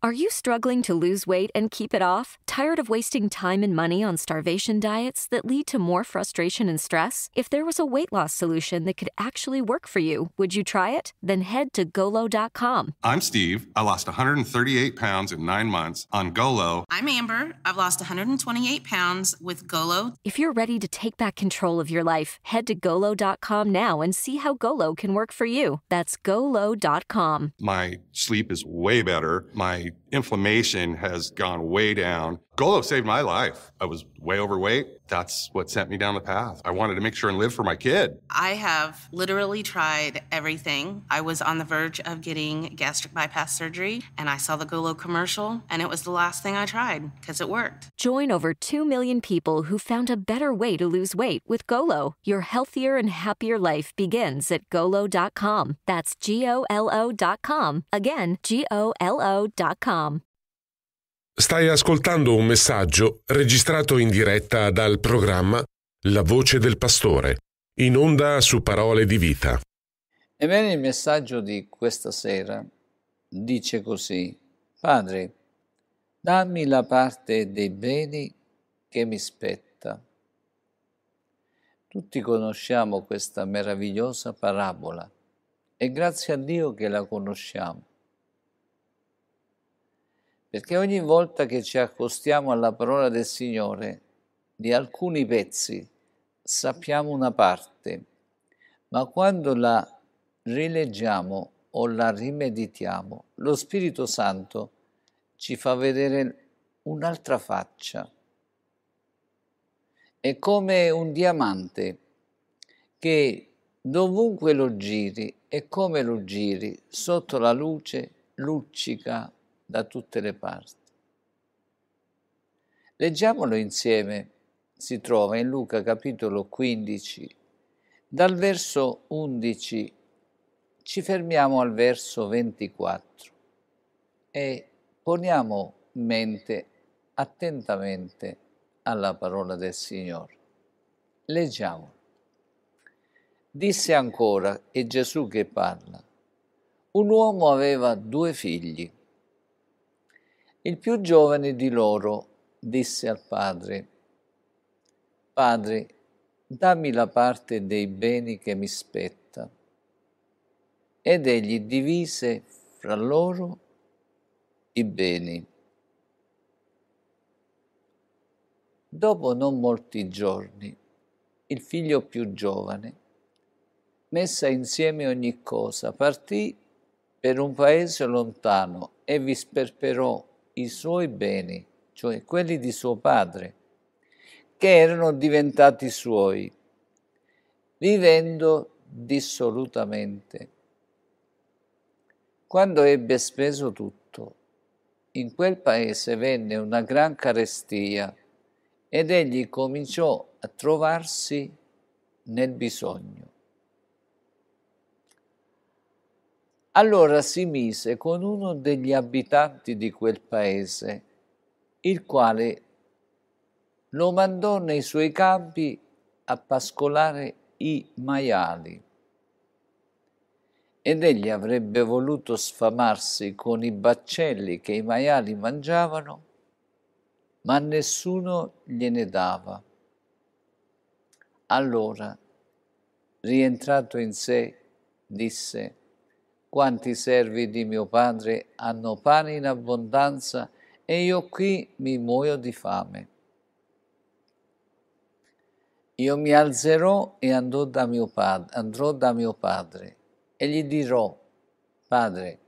Are you struggling to lose weight and keep it off? Tired of wasting time and money on starvation diets that lead to more frustration and stress? If there was a weight loss solution that could actually work for you, would you try it? Then head to golo.com. I'm Steve. I lost 138 pounds in nine months on Golo. I'm Amber. I've lost 128 pounds with Golo. If you're ready to take back control of your life, head to golo.com now and see how Golo can work for you. That's golo.com. My sleep is way better. My the inflammation has gone way down. Golo saved my life. I was way overweight. That's what sent me down the path. I wanted to make sure and live for my kid. I have literally tried everything. I was on the verge of getting gastric bypass surgery, and I saw the Golo commercial, and it was the last thing I tried because it worked. Join over 2 million people who found a better way to lose weight with Golo. Your healthier and happier life begins at golo.com. That's G O L O.com. Again, G O L O.com. Stai ascoltando un messaggio registrato in diretta dal programma La voce del pastore, in onda su parole di vita. Ebbene, il messaggio di questa sera dice così, Padre, dammi la parte dei beni che mi spetta. Tutti conosciamo questa meravigliosa parabola e grazie a Dio che la conosciamo perché ogni volta che ci accostiamo alla parola del Signore, di alcuni pezzi sappiamo una parte, ma quando la rileggiamo o la rimeditiamo, lo Spirito Santo ci fa vedere un'altra faccia. È come un diamante che dovunque lo giri e come lo giri, sotto la luce luccica da tutte le parti. Leggiamolo insieme, si trova in Luca capitolo 15, dal verso 11 ci fermiamo al verso 24 e poniamo mente attentamente alla parola del Signore. Leggiamo. Disse ancora, è Gesù che parla, un uomo aveva due figli. Il più giovane di loro disse al padre, Padre, dammi la parte dei beni che mi spetta. Ed egli divise fra loro i beni. Dopo non molti giorni, il figlio più giovane, messa insieme ogni cosa, partì per un paese lontano e vi sperperò i suoi beni, cioè quelli di suo padre, che erano diventati suoi, vivendo dissolutamente. Quando ebbe speso tutto, in quel paese venne una gran carestia ed egli cominciò a trovarsi nel bisogno. Allora si mise con uno degli abitanti di quel paese, il quale lo mandò nei suoi campi a pascolare i maiali. Ed egli avrebbe voluto sfamarsi con i baccelli che i maiali mangiavano, ma nessuno gliene dava. Allora, rientrato in sé, disse, quanti servi di mio padre hanno pane in abbondanza e io qui mi muoio di fame. Io mi alzerò e andrò da mio, pad andrò da mio padre e gli dirò, Padre,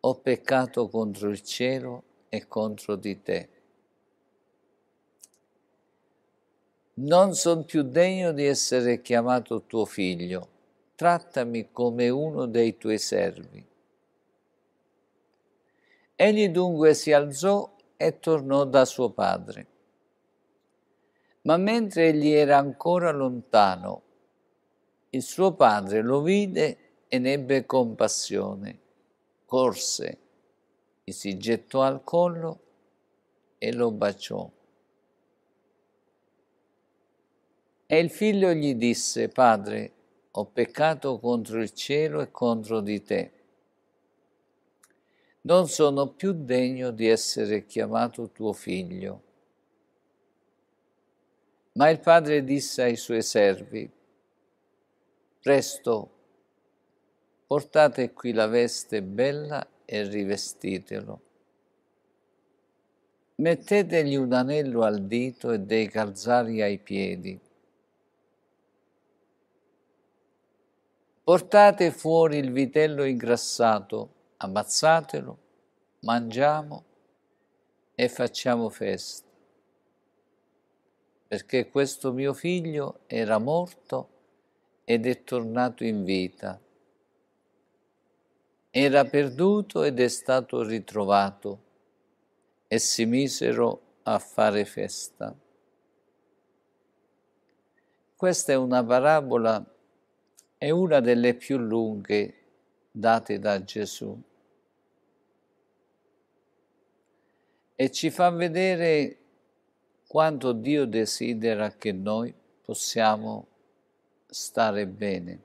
ho peccato contro il cielo e contro di te. Non sono più degno di essere chiamato tuo figlio trattami come uno dei tuoi servi. Egli dunque si alzò e tornò da suo padre. Ma mentre egli era ancora lontano, il suo padre lo vide e ne ebbe compassione, corse, gli si gettò al collo e lo baciò. E il figlio gli disse, Padre, ho peccato contro il cielo e contro di te. Non sono più degno di essere chiamato tuo figlio. Ma il padre disse ai suoi servi, presto portate qui la veste bella e rivestitelo. Mettetegli un anello al dito e dei calzari ai piedi Portate fuori il vitello ingrassato, ammazzatelo, mangiamo e facciamo festa. Perché questo mio figlio era morto ed è tornato in vita. Era perduto ed è stato ritrovato e si misero a fare festa. Questa è una parabola è una delle più lunghe date da Gesù e ci fa vedere quanto Dio desidera che noi possiamo stare bene.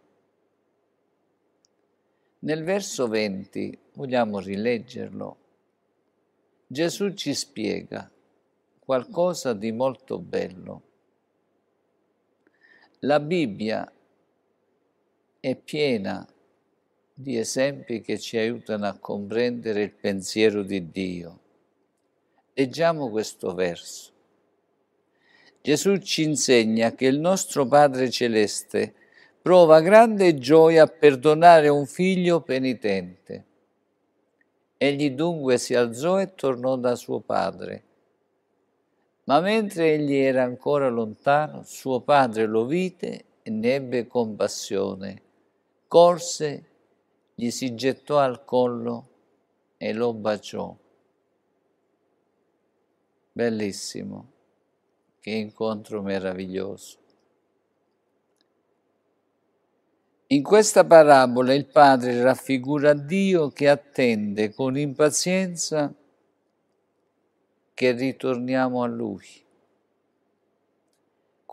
Nel verso 20, vogliamo rileggerlo, Gesù ci spiega qualcosa di molto bello. La Bibbia è piena di esempi che ci aiutano a comprendere il pensiero di Dio. Leggiamo questo verso. Gesù ci insegna che il nostro Padre Celeste prova grande gioia a perdonare un figlio penitente. Egli dunque si alzò e tornò da suo padre. Ma mentre egli era ancora lontano, suo padre lo vide e ne ebbe compassione corse, gli si gettò al collo e lo baciò. Bellissimo, che incontro meraviglioso. In questa parabola il padre raffigura Dio che attende con impazienza che ritorniamo a lui.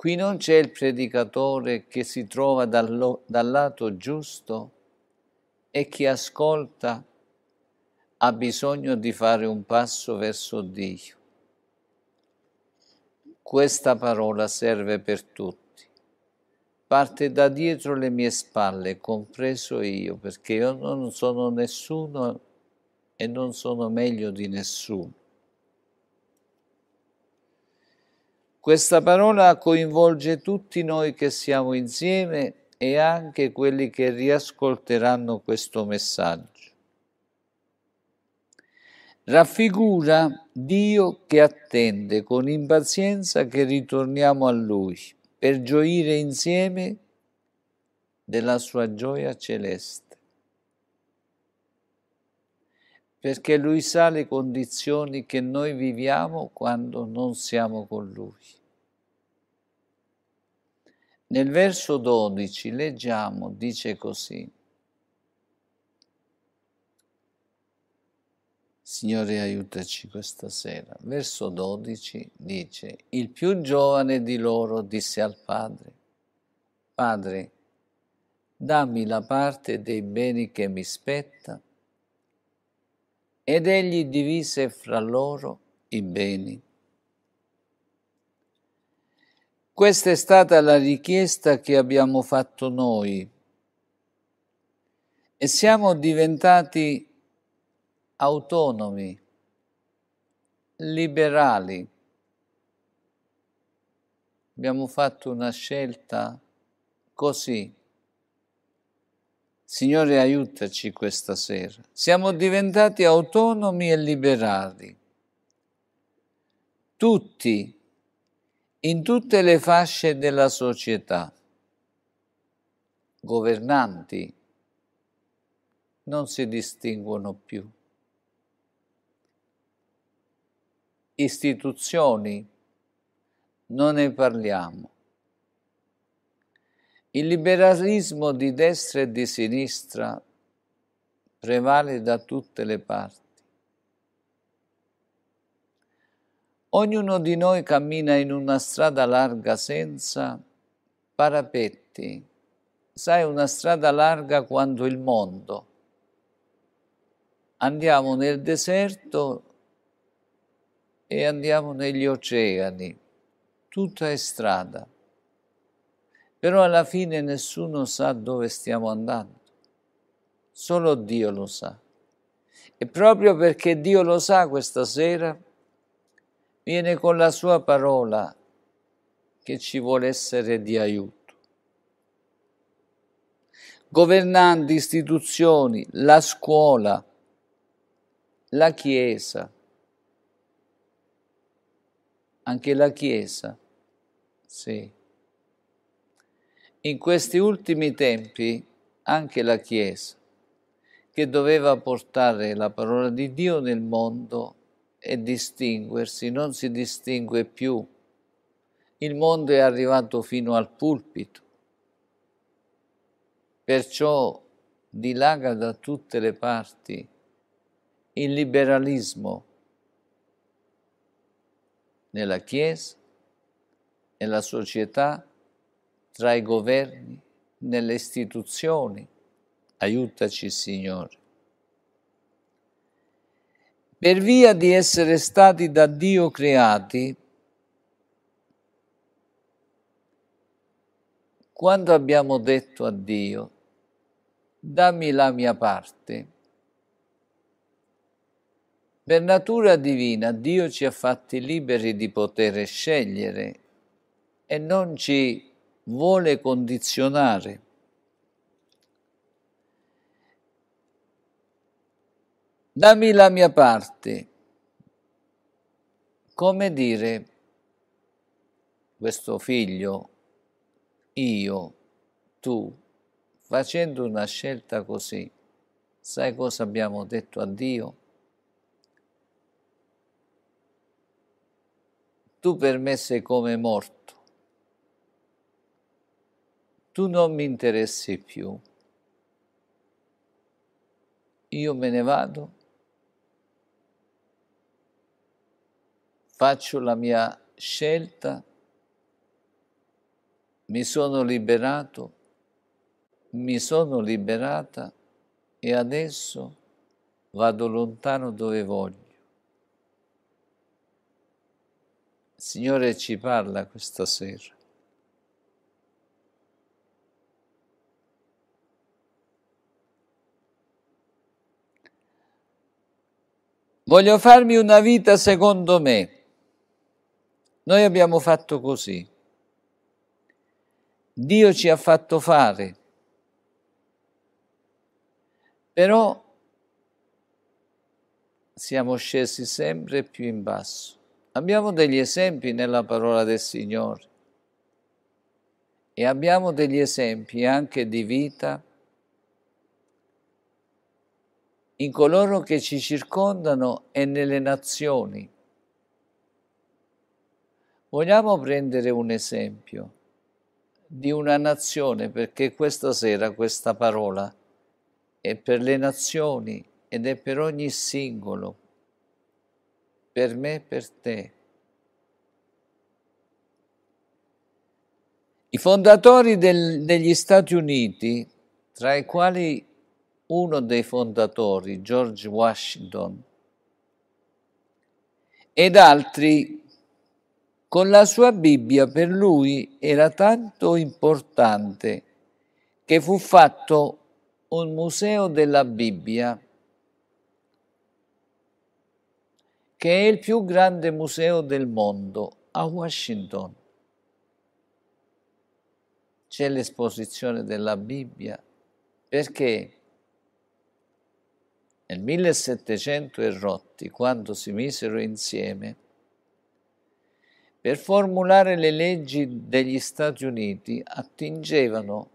Qui non c'è il predicatore che si trova dal, dal lato giusto e chi ascolta ha bisogno di fare un passo verso Dio. Questa parola serve per tutti. Parte da dietro le mie spalle, compreso io, perché io non sono nessuno e non sono meglio di nessuno. Questa parola coinvolge tutti noi che siamo insieme e anche quelli che riascolteranno questo messaggio. Raffigura Dio che attende con impazienza che ritorniamo a Lui per gioire insieme della sua gioia celeste. perché lui sa le condizioni che noi viviamo quando non siamo con lui. Nel verso 12 leggiamo, dice così, Signore aiutaci questa sera. Verso 12 dice, il più giovane di loro disse al padre, Padre, dammi la parte dei beni che mi spetta ed egli divise fra loro i beni. Questa è stata la richiesta che abbiamo fatto noi e siamo diventati autonomi, liberali. Abbiamo fatto una scelta così. Signore, aiutaci questa sera. Siamo diventati autonomi e liberali. Tutti, in tutte le fasce della società, governanti, non si distinguono più. Istituzioni, non ne parliamo. Il liberalismo di destra e di sinistra prevale da tutte le parti. Ognuno di noi cammina in una strada larga senza parapetti. Sai, una strada larga quanto il mondo. Andiamo nel deserto e andiamo negli oceani. Tutta è strada. Però alla fine nessuno sa dove stiamo andando, solo Dio lo sa. E proprio perché Dio lo sa questa sera, viene con la sua parola che ci vuole essere di aiuto. Governanti, istituzioni, la scuola, la Chiesa, anche la Chiesa, sì in questi ultimi tempi anche la Chiesa, che doveva portare la parola di Dio nel mondo e distinguersi, non si distingue più. Il mondo è arrivato fino al pulpito, perciò dilaga da tutte le parti il liberalismo nella Chiesa, nella società, tra i governi, nelle istituzioni. Aiutaci, Signore. Per via di essere stati da Dio creati, quando abbiamo detto a Dio, dammi la mia parte, per natura divina Dio ci ha fatti liberi di poter scegliere e non ci vuole condizionare. Dammi la mia parte. Come dire, questo figlio, io, tu, facendo una scelta così, sai cosa abbiamo detto a Dio? Tu per me sei come morto tu non mi interessi più. Io me ne vado, faccio la mia scelta, mi sono liberato, mi sono liberata e adesso vado lontano dove voglio. Il Signore ci parla questa sera. Voglio farmi una vita secondo me. Noi abbiamo fatto così. Dio ci ha fatto fare. Però siamo scesi sempre più in basso. Abbiamo degli esempi nella parola del Signore e abbiamo degli esempi anche di vita in coloro che ci circondano e nelle nazioni. Vogliamo prendere un esempio di una nazione, perché questa sera questa parola è per le nazioni ed è per ogni singolo, per me e per te. I fondatori del, degli Stati Uniti, tra i quali uno dei fondatori, George Washington, ed altri con la sua Bibbia per lui era tanto importante che fu fatto un museo della Bibbia che è il più grande museo del mondo a Washington. C'è l'esposizione della Bibbia perché nel 1700 e rotti, quando si misero insieme, per formulare le leggi degli Stati Uniti attingevano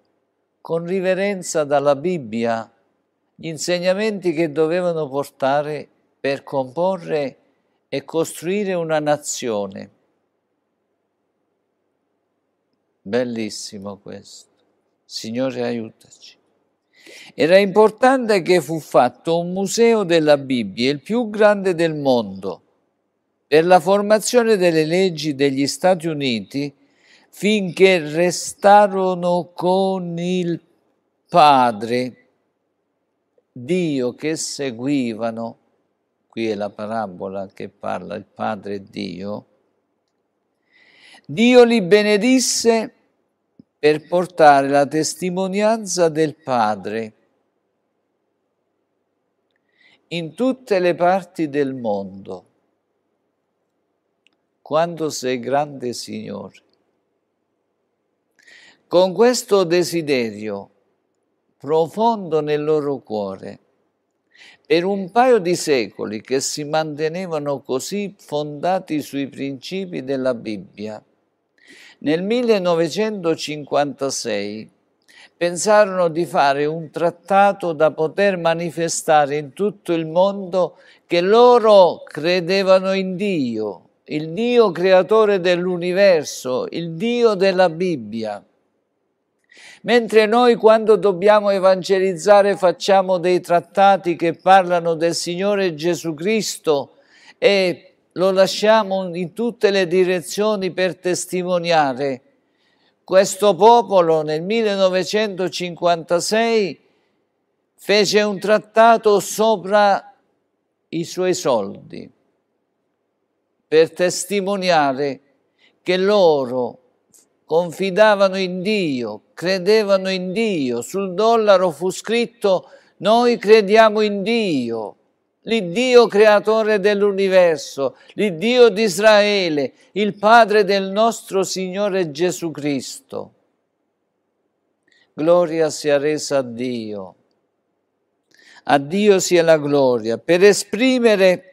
con riverenza dalla Bibbia gli insegnamenti che dovevano portare per comporre e costruire una nazione. Bellissimo questo. Signore aiutaci. Era importante che fu fatto un museo della Bibbia, il più grande del mondo. Per la formazione delle leggi degli Stati Uniti, finché restarono con il Padre, Dio che seguivano, qui è la parabola che parla il Padre Dio, Dio li benedisse per portare la testimonianza del Padre in tutte le parti del mondo. Quanto sei grande Signore. Con questo desiderio profondo nel loro cuore, per un paio di secoli che si mantenevano così fondati sui principi della Bibbia, nel 1956 pensarono di fare un trattato da poter manifestare in tutto il mondo che loro credevano in Dio, il Dio creatore dell'universo, il Dio della Bibbia. Mentre noi quando dobbiamo evangelizzare facciamo dei trattati che parlano del Signore Gesù Cristo e lo lasciamo in tutte le direzioni per testimoniare. Questo popolo nel 1956 fece un trattato sopra i suoi soldi per testimoniare che loro confidavano in Dio, credevano in Dio. Sul dollaro fu scritto noi crediamo in Dio l'Iddio creatore dell'universo, l'Iddio di Israele, il Padre del nostro Signore Gesù Cristo. Gloria sia resa a Dio. A Dio sia la gloria per esprimere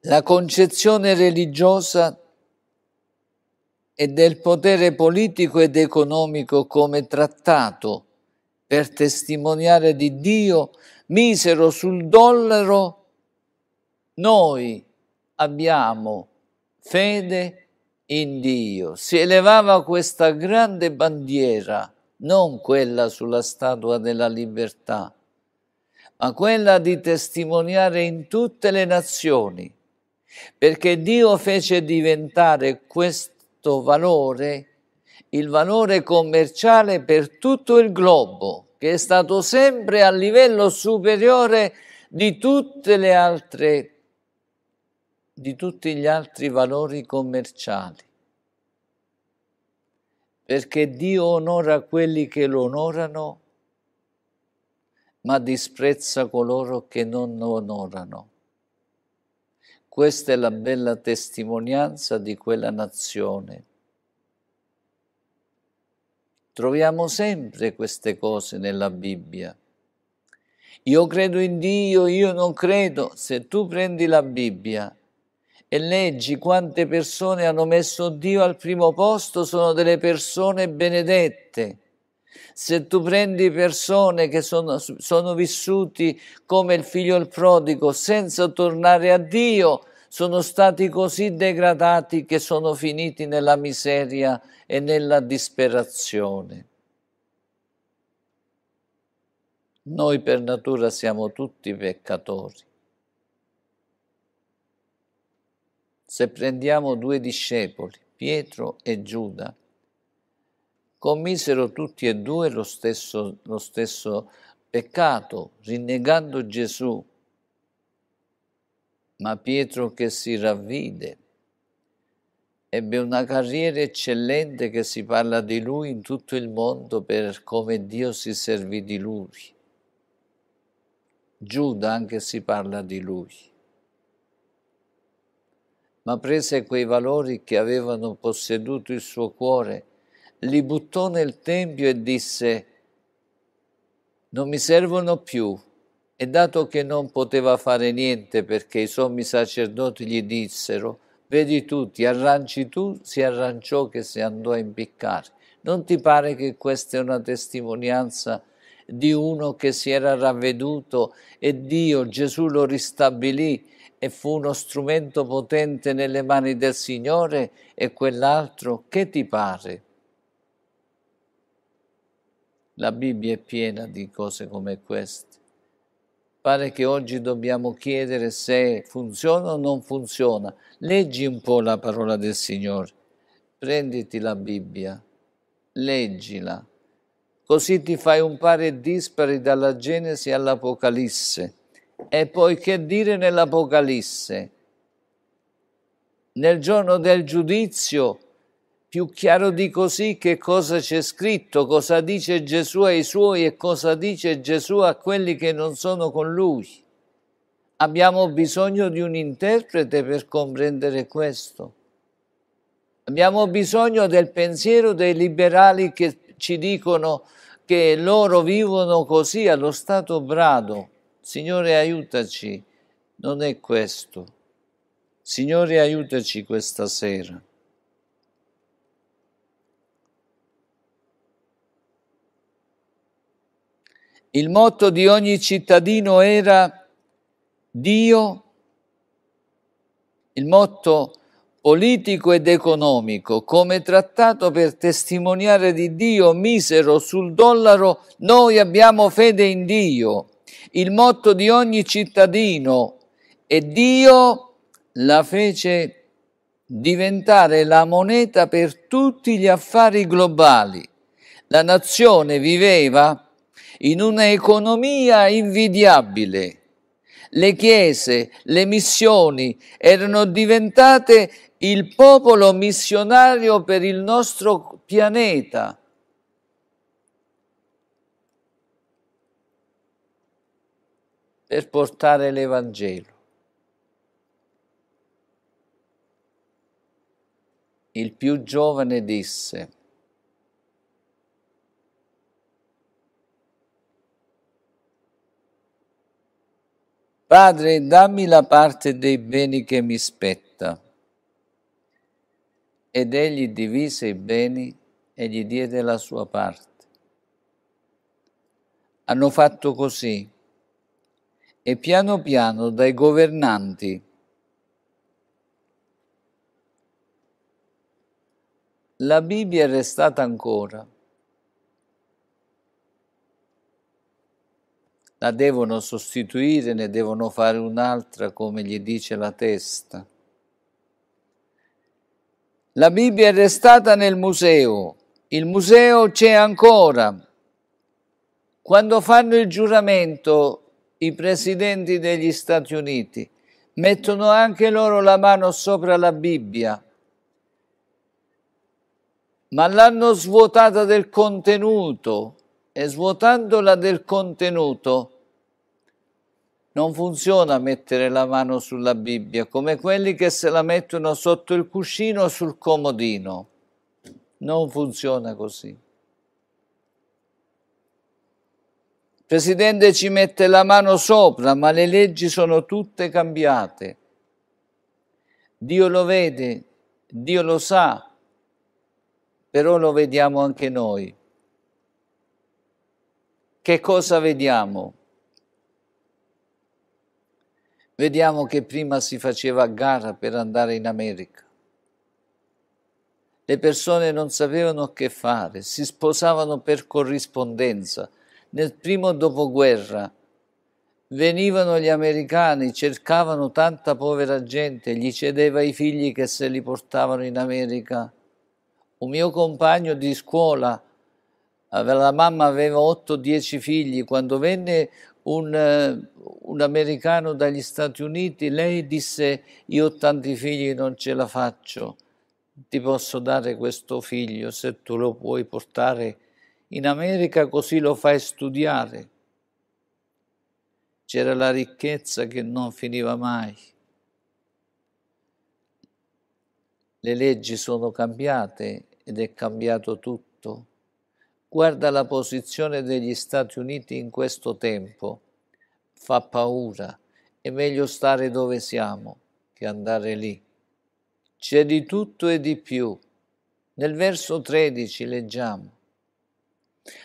la concezione religiosa e del potere politico ed economico come trattato per testimoniare di Dio, misero sul dollaro, noi abbiamo fede in Dio. Si elevava questa grande bandiera, non quella sulla statua della libertà, ma quella di testimoniare in tutte le nazioni, perché Dio fece diventare questo valore il valore commerciale per tutto il globo, che è stato sempre a livello superiore di tutte le altre di tutti gli altri valori commerciali. Perché Dio onora quelli che lo onorano, ma disprezza coloro che non lo onorano. Questa è la bella testimonianza di quella nazione. Troviamo sempre queste cose nella Bibbia. Io credo in Dio, io non credo. Se tu prendi la Bibbia e leggi quante persone hanno messo Dio al primo posto, sono delle persone benedette. Se tu prendi persone che sono, sono vissuti come il figlio il prodigo senza tornare a Dio, sono stati così degradati che sono finiti nella miseria e nella disperazione. Noi per natura siamo tutti peccatori. Se prendiamo due discepoli, Pietro e Giuda, commisero tutti e due lo stesso, lo stesso peccato, rinnegando Gesù ma Pietro che si ravvide. Ebbe una carriera eccellente che si parla di lui in tutto il mondo per come Dio si servì di lui. Giuda anche si parla di lui. Ma prese quei valori che avevano posseduto il suo cuore, li buttò nel tempio e disse, non mi servono più, e dato che non poteva fare niente perché i sommi sacerdoti gli dissero, vedi tu, ti arranci tu, si arranciò che si andò a impiccare. Non ti pare che questa è una testimonianza di uno che si era ravveduto e Dio, Gesù lo ristabilì e fu uno strumento potente nelle mani del Signore e quell'altro che ti pare? La Bibbia è piena di cose come queste. Pare che oggi dobbiamo chiedere se funziona o non funziona. Leggi un po' la parola del Signore, prenditi la Bibbia, leggila, così ti fai un pari dispari dalla Genesi all'Apocalisse. E poi che dire nell'Apocalisse? Nel giorno del giudizio più chiaro di così che cosa c'è scritto, cosa dice Gesù ai suoi e cosa dice Gesù a quelli che non sono con lui. Abbiamo bisogno di un interprete per comprendere questo. Abbiamo bisogno del pensiero dei liberali che ci dicono che loro vivono così allo stato brado. Signore aiutaci, non è questo. Signore aiutaci questa sera. Il motto di ogni cittadino era Dio, il motto politico ed economico, come trattato per testimoniare di Dio misero sul dollaro, noi abbiamo fede in Dio. Il motto di ogni cittadino è Dio la fece diventare la moneta per tutti gli affari globali. La nazione viveva in un'economia invidiabile. Le chiese, le missioni erano diventate il popolo missionario per il nostro pianeta. per portare l'Evangelo. Il più giovane disse, Padre, dammi la parte dei beni che mi spetta. Ed egli divise i beni e gli diede la sua parte. Hanno fatto così e piano piano dai governanti la Bibbia è restata ancora la devono sostituire, ne devono fare un'altra come gli dice la testa. La Bibbia è restata nel museo, il museo c'è ancora. Quando fanno il giuramento i presidenti degli Stati Uniti mettono anche loro la mano sopra la Bibbia, ma l'hanno svuotata del contenuto, e svuotandola del contenuto. Non funziona mettere la mano sulla Bibbia come quelli che se la mettono sotto il cuscino o sul comodino. Non funziona così. Il Presidente ci mette la mano sopra, ma le leggi sono tutte cambiate. Dio lo vede, Dio lo sa, però lo vediamo anche noi che cosa vediamo? Vediamo che prima si faceva gara per andare in America. Le persone non sapevano che fare, si sposavano per corrispondenza. Nel primo dopoguerra venivano gli americani, cercavano tanta povera gente, gli cedeva i figli che se li portavano in America. Un mio compagno di scuola la mamma aveva 8-10 figli, quando venne un, eh, un, americano dagli Stati Uniti, lei disse io ho tanti figli, non ce la faccio, ti posso dare questo figlio se tu lo puoi portare in America così lo fai studiare. C'era la ricchezza che non finiva mai. Le leggi sono cambiate ed è cambiato tutto Guarda la posizione degli Stati Uniti in questo tempo. Fa paura. È meglio stare dove siamo che andare lì. C'è di tutto e di più. Nel verso 13 leggiamo.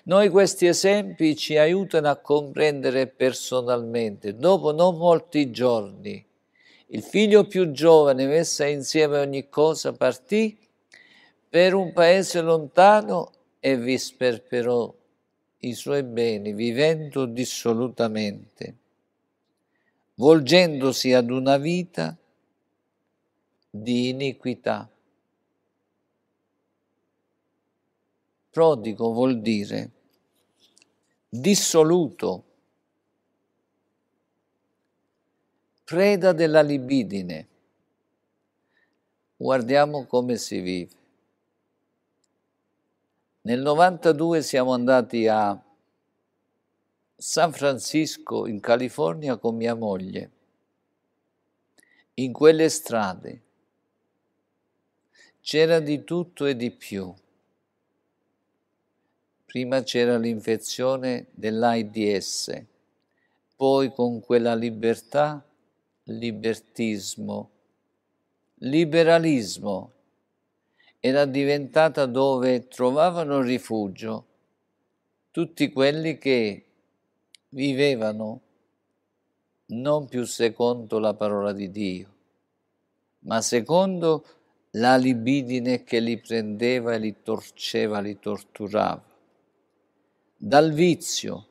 Noi questi esempi ci aiutano a comprendere personalmente, dopo non molti giorni. Il figlio più giovane, messa insieme ogni cosa, partì per un paese lontano e vi sperperò i suoi beni vivendo dissolutamente, volgendosi ad una vita di iniquità. Prodigo vuol dire dissoluto, preda della libidine. Guardiamo come si vive. Nel 92 siamo andati a San Francisco in California con mia moglie, in quelle strade c'era di tutto e di più. Prima c'era l'infezione dell'AIDS, poi con quella libertà, libertismo, liberalismo, era diventata dove trovavano rifugio tutti quelli che vivevano non più secondo la parola di Dio, ma secondo la libidine che li prendeva e li torceva, li torturava. Dal vizio,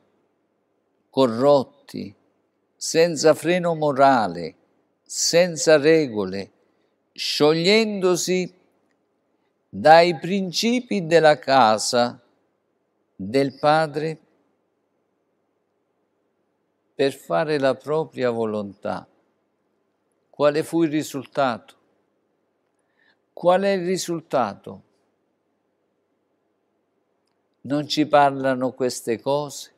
corrotti, senza freno morale, senza regole, sciogliendosi dai principi della casa del Padre per fare la propria volontà. Quale fu il risultato? Qual è il risultato? Non ci parlano queste cose?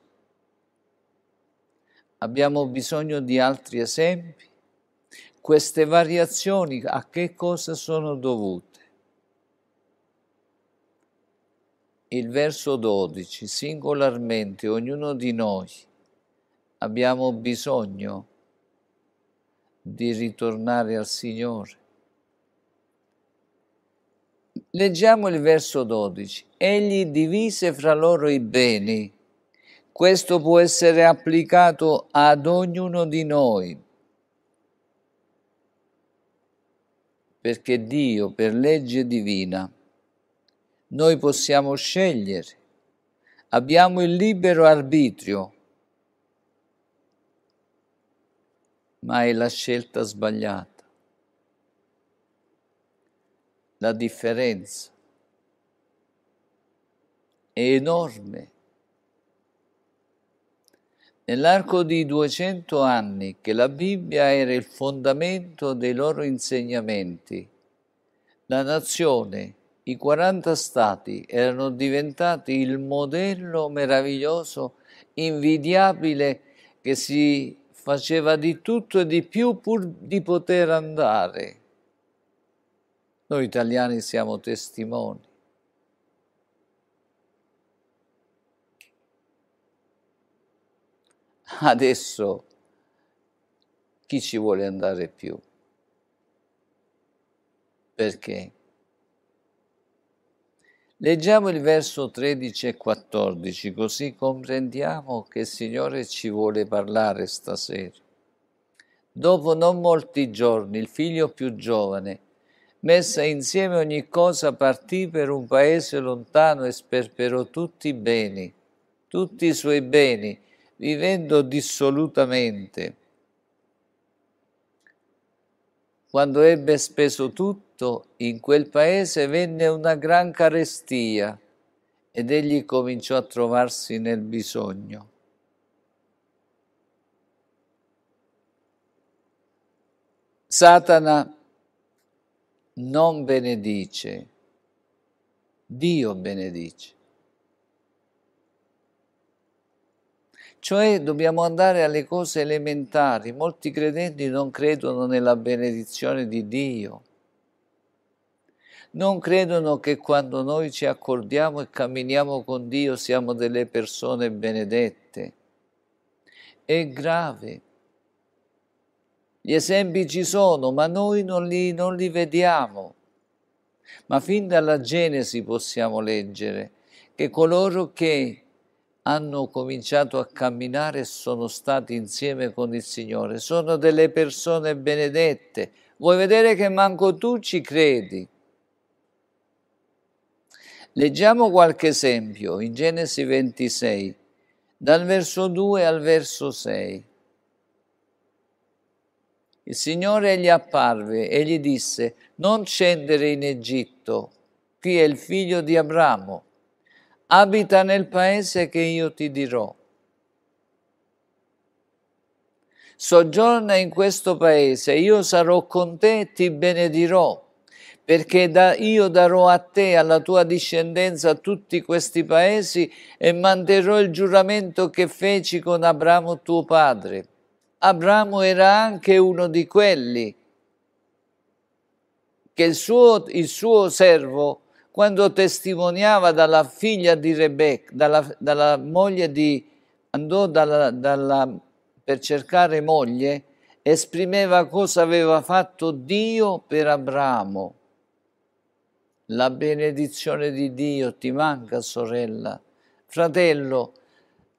Abbiamo bisogno di altri esempi? Queste variazioni a che cosa sono dovute? il verso 12, singolarmente ognuno di noi abbiamo bisogno di ritornare al Signore. Leggiamo il verso 12. Egli divise fra loro i beni. Questo può essere applicato ad ognuno di noi, perché Dio, per legge divina, noi possiamo scegliere, abbiamo il libero arbitrio, ma è la scelta sbagliata. La differenza è enorme. Nell'arco di 200 anni che la Bibbia era il fondamento dei loro insegnamenti, la nazione i 40 stati erano diventati il modello meraviglioso, invidiabile, che si faceva di tutto e di più pur di poter andare. Noi italiani siamo testimoni. Adesso chi ci vuole andare più? Perché? Leggiamo il verso 13 e 14, così comprendiamo che il Signore ci vuole parlare stasera. Dopo non molti giorni, il figlio più giovane, messa insieme ogni cosa, partì per un paese lontano e sperperò tutti i beni, tutti i suoi beni, vivendo dissolutamente. Quando ebbe speso tutto, Egitto, in quel paese venne una gran carestia ed egli cominciò a trovarsi nel bisogno. Satana non benedice, Dio benedice. Cioè dobbiamo andare alle cose elementari. Molti credenti non credono nella benedizione di Dio non credono che quando noi ci accordiamo e camminiamo con Dio siamo delle persone benedette. È grave. Gli esempi ci sono, ma noi non li, non li vediamo. Ma fin dalla Genesi possiamo leggere che coloro che hanno cominciato a camminare e sono stati insieme con il Signore sono delle persone benedette. Vuoi vedere che manco tu ci credi? Leggiamo qualche esempio in Genesi 26, dal verso 2 al verso 6. Il Signore gli apparve e gli disse, non scendere in Egitto, qui è il figlio di Abramo, abita nel paese che io ti dirò. Soggiorna in questo paese, io sarò con te e ti benedirò perché da, io darò a te, alla tua discendenza, tutti questi paesi e manterrò il giuramento che feci con Abramo tuo padre. Abramo era anche uno di quelli che il suo, il suo servo, quando testimoniava dalla figlia di Rebecca, dalla, dalla moglie di... andò dalla, dalla, per cercare moglie, esprimeva cosa aveva fatto Dio per Abramo la benedizione di Dio ti manca, sorella. Fratello,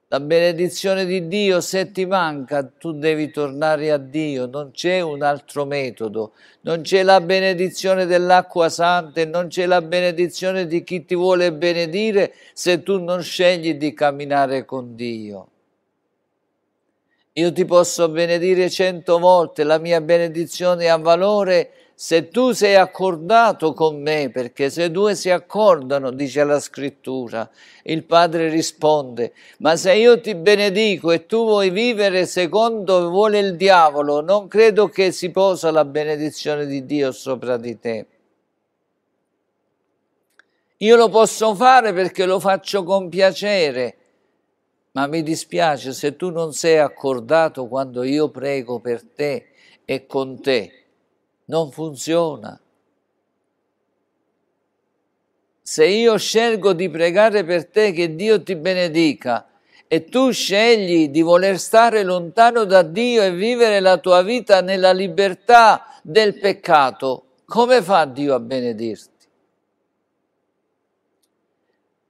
la benedizione di Dio se ti manca tu devi tornare a Dio, non c'è un altro metodo, non c'è la benedizione dell'acqua santa, non c'è la benedizione di chi ti vuole benedire se tu non scegli di camminare con Dio. Io ti posso benedire cento volte, la mia benedizione ha valore se tu sei accordato con me, perché se due si accordano, dice la scrittura, il padre risponde, ma se io ti benedico e tu vuoi vivere secondo vuole il diavolo, non credo che si posa la benedizione di Dio sopra di te. Io lo posso fare perché lo faccio con piacere, ma mi dispiace se tu non sei accordato quando io prego per te e con te non funziona. Se io scelgo di pregare per te che Dio ti benedica e tu scegli di voler stare lontano da Dio e vivere la tua vita nella libertà del peccato, come fa Dio a benedirti?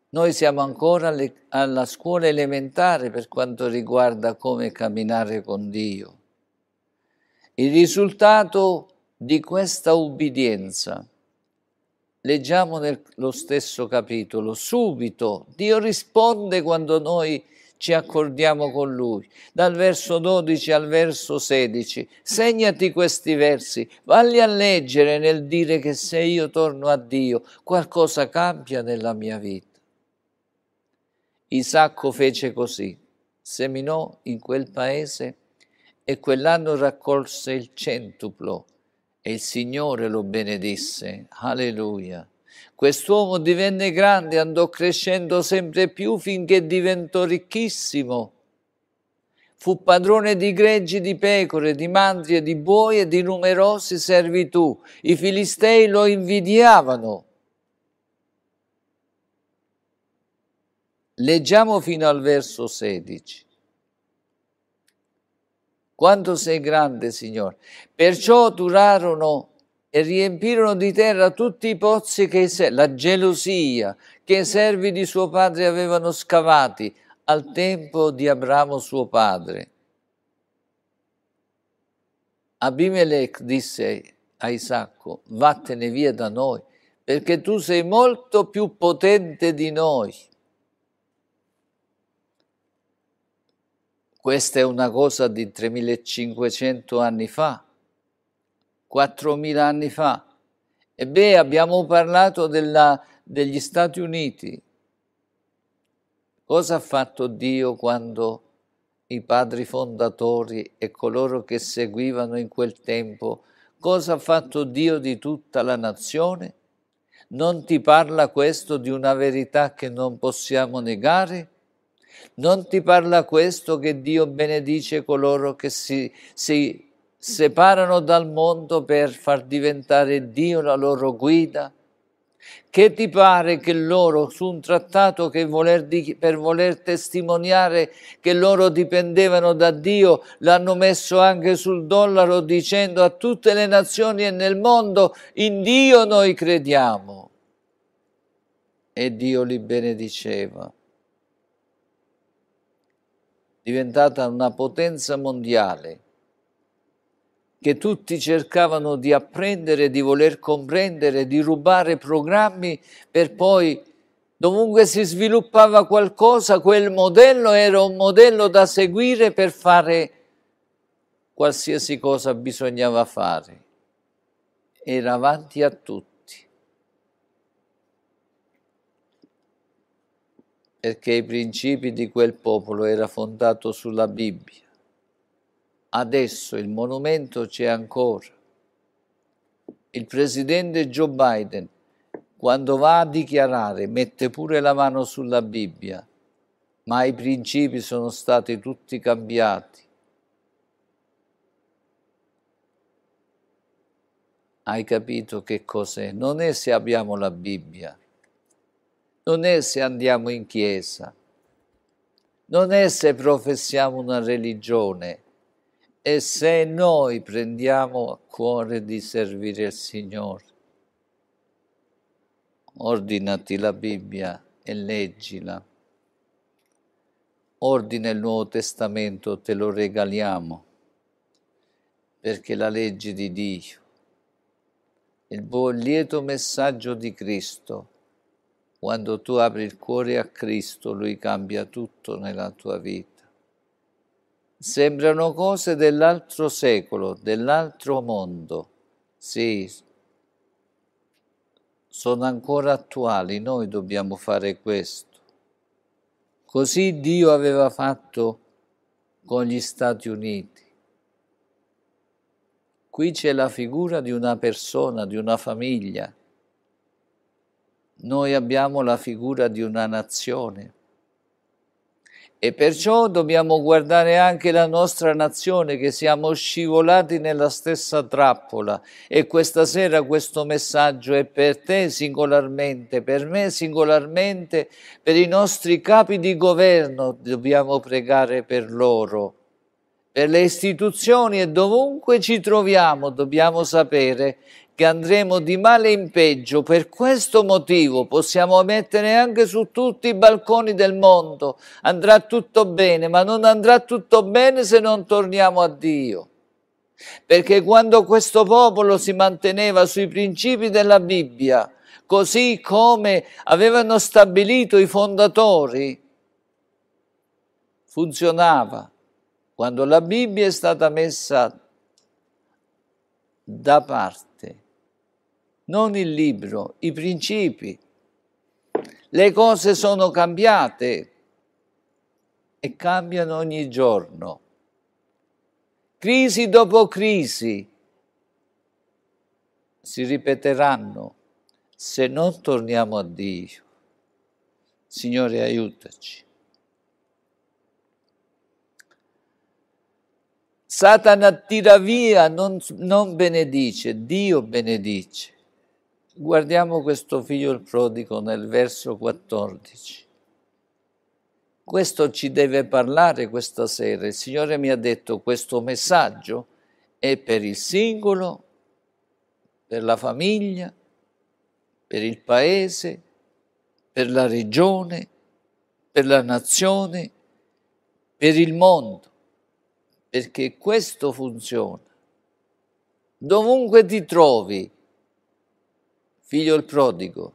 Noi siamo ancora alle, alla scuola elementare per quanto riguarda come camminare con Dio. Il risultato è di questa ubbidienza. Leggiamo nello stesso capitolo, subito Dio risponde quando noi ci accordiamo con Lui. Dal verso 12 al verso 16, segnati questi versi, valli a leggere nel dire che se io torno a Dio qualcosa cambia nella mia vita. Isacco fece così, seminò in quel paese e quell'anno raccolse il centuplo e il Signore lo benedisse. Alleluia. Quest'uomo divenne grande, andò crescendo sempre più finché diventò ricchissimo. Fu padrone di greggi, di pecore, di e di buoi e di numerosi servitù. I filistei lo invidiavano. Leggiamo fino al verso 16 quanto sei grande, Signore. Perciò durarono e riempirono di terra tutti i pozzi che la gelosia che i servi di suo padre avevano scavati al tempo di Abramo suo padre. Abimelech disse a Isacco, vattene via da noi, perché tu sei molto più potente di noi. Questa è una cosa di 3500 anni fa, 4000 anni fa. E beh, abbiamo parlato della, degli Stati Uniti. Cosa ha fatto Dio quando i padri fondatori e coloro che seguivano in quel tempo, cosa ha fatto Dio di tutta la nazione? Non ti parla questo di una verità che non possiamo negare? Non ti parla questo che Dio benedice coloro che si, si separano dal mondo per far diventare Dio la loro guida? Che ti pare che loro, su un trattato che voler, per voler testimoniare che loro dipendevano da Dio, l'hanno messo anche sul dollaro dicendo a tutte le nazioni e nel mondo, in Dio noi crediamo. E Dio li benediceva diventata una potenza mondiale che tutti cercavano di apprendere, di voler comprendere, di rubare programmi per poi, dovunque si sviluppava qualcosa, quel modello era un modello da seguire per fare qualsiasi cosa bisognava fare. Era avanti a tutti. perché i principi di quel popolo era fondato sulla Bibbia. Adesso il monumento c'è ancora. Il presidente Joe Biden, quando va a dichiarare, mette pure la mano sulla Bibbia, ma i principi sono stati tutti cambiati. Hai capito che cos'è? Non è se abbiamo la Bibbia non è se andiamo in chiesa, non è se professiamo una religione, è se noi prendiamo a cuore di servire il Signore. Ordinati la Bibbia e leggila. Ordina il Nuovo Testamento, te lo regaliamo, perché la legge di Dio, il buon lieto messaggio di Cristo, quando tu apri il cuore a Cristo, Lui cambia tutto nella tua vita. Sembrano cose dell'altro secolo, dell'altro mondo. Sì, sono ancora attuali, noi dobbiamo fare questo. Così Dio aveva fatto con gli Stati Uniti. Qui c'è la figura di una persona, di una famiglia, noi abbiamo la figura di una nazione e perciò dobbiamo guardare anche la nostra nazione che siamo scivolati nella stessa trappola e questa sera questo messaggio è per te singolarmente, per me singolarmente, per i nostri capi di governo dobbiamo pregare per loro, per le istituzioni e dovunque ci troviamo dobbiamo sapere che andremo di male in peggio. Per questo motivo possiamo mettere anche su tutti i balconi del mondo. Andrà tutto bene, ma non andrà tutto bene se non torniamo a Dio. Perché quando questo popolo si manteneva sui principi della Bibbia, così come avevano stabilito i fondatori, funzionava. Quando la Bibbia è stata messa da parte, non il libro, i principi. Le cose sono cambiate e cambiano ogni giorno. Crisi dopo crisi si ripeteranno se non torniamo a Dio. Signore, aiutaci. Satana tira via, non, non benedice, Dio benedice. Guardiamo questo figlio il prodigo nel verso 14. Questo ci deve parlare questa sera. Il Signore mi ha detto questo messaggio è per il singolo, per la famiglia, per il paese, per la regione, per la nazione, per il mondo, perché questo funziona. Dovunque ti trovi, Figlio il prodigo,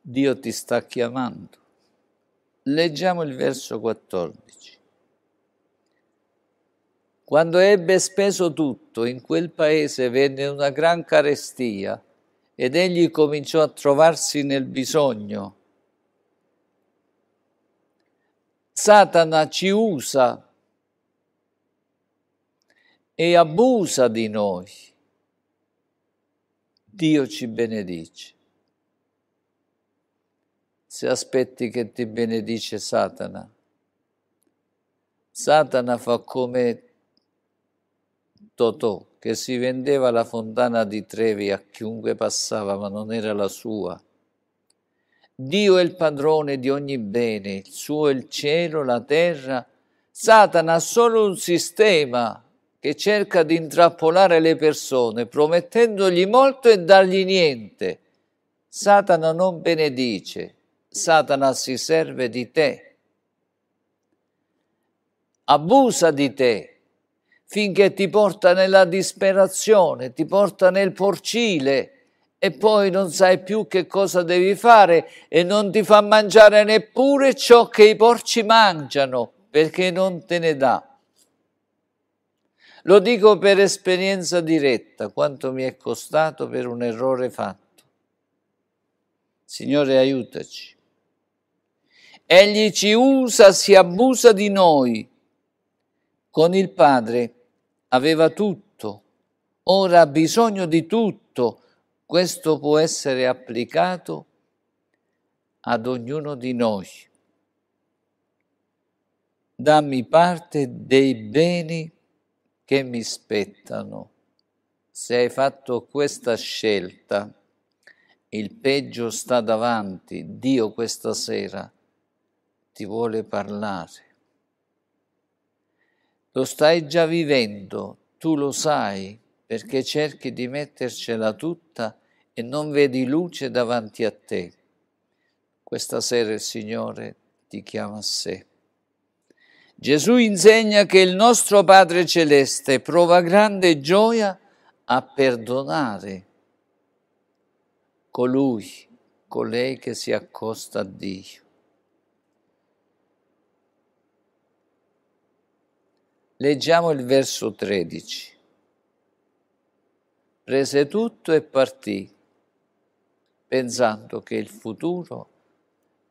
Dio ti sta chiamando. Leggiamo il verso 14. Quando ebbe speso tutto, in quel paese venne una gran carestia ed egli cominciò a trovarsi nel bisogno. Satana ci usa e abusa di noi. Dio ci benedice. Se aspetti che ti benedice Satana, Satana fa come Totò che si vendeva la fontana di Trevi a chiunque passava, ma non era la sua. Dio è il padrone di ogni bene, il suo è il cielo, la terra. Satana ha solo un sistema che cerca di intrappolare le persone promettendogli molto e dargli niente. Satana non benedice, Satana si serve di te, abusa di te finché ti porta nella disperazione, ti porta nel porcile e poi non sai più che cosa devi fare e non ti fa mangiare neppure ciò che i porci mangiano perché non te ne dà. Lo dico per esperienza diretta, quanto mi è costato per un errore fatto. Signore, aiutaci. Egli ci usa, si abusa di noi. Con il Padre aveva tutto, ora ha bisogno di tutto. Questo può essere applicato ad ognuno di noi. Dammi parte dei beni che mi spettano. Se hai fatto questa scelta, il peggio sta davanti, Dio questa sera ti vuole parlare. Lo stai già vivendo, tu lo sai, perché cerchi di mettercela tutta e non vedi luce davanti a te. Questa sera il Signore ti chiama a sé. Gesù insegna che il nostro Padre Celeste prova grande gioia a perdonare colui, colei che si accosta a Dio. Leggiamo il verso 13. Prese tutto e partì, pensando che il futuro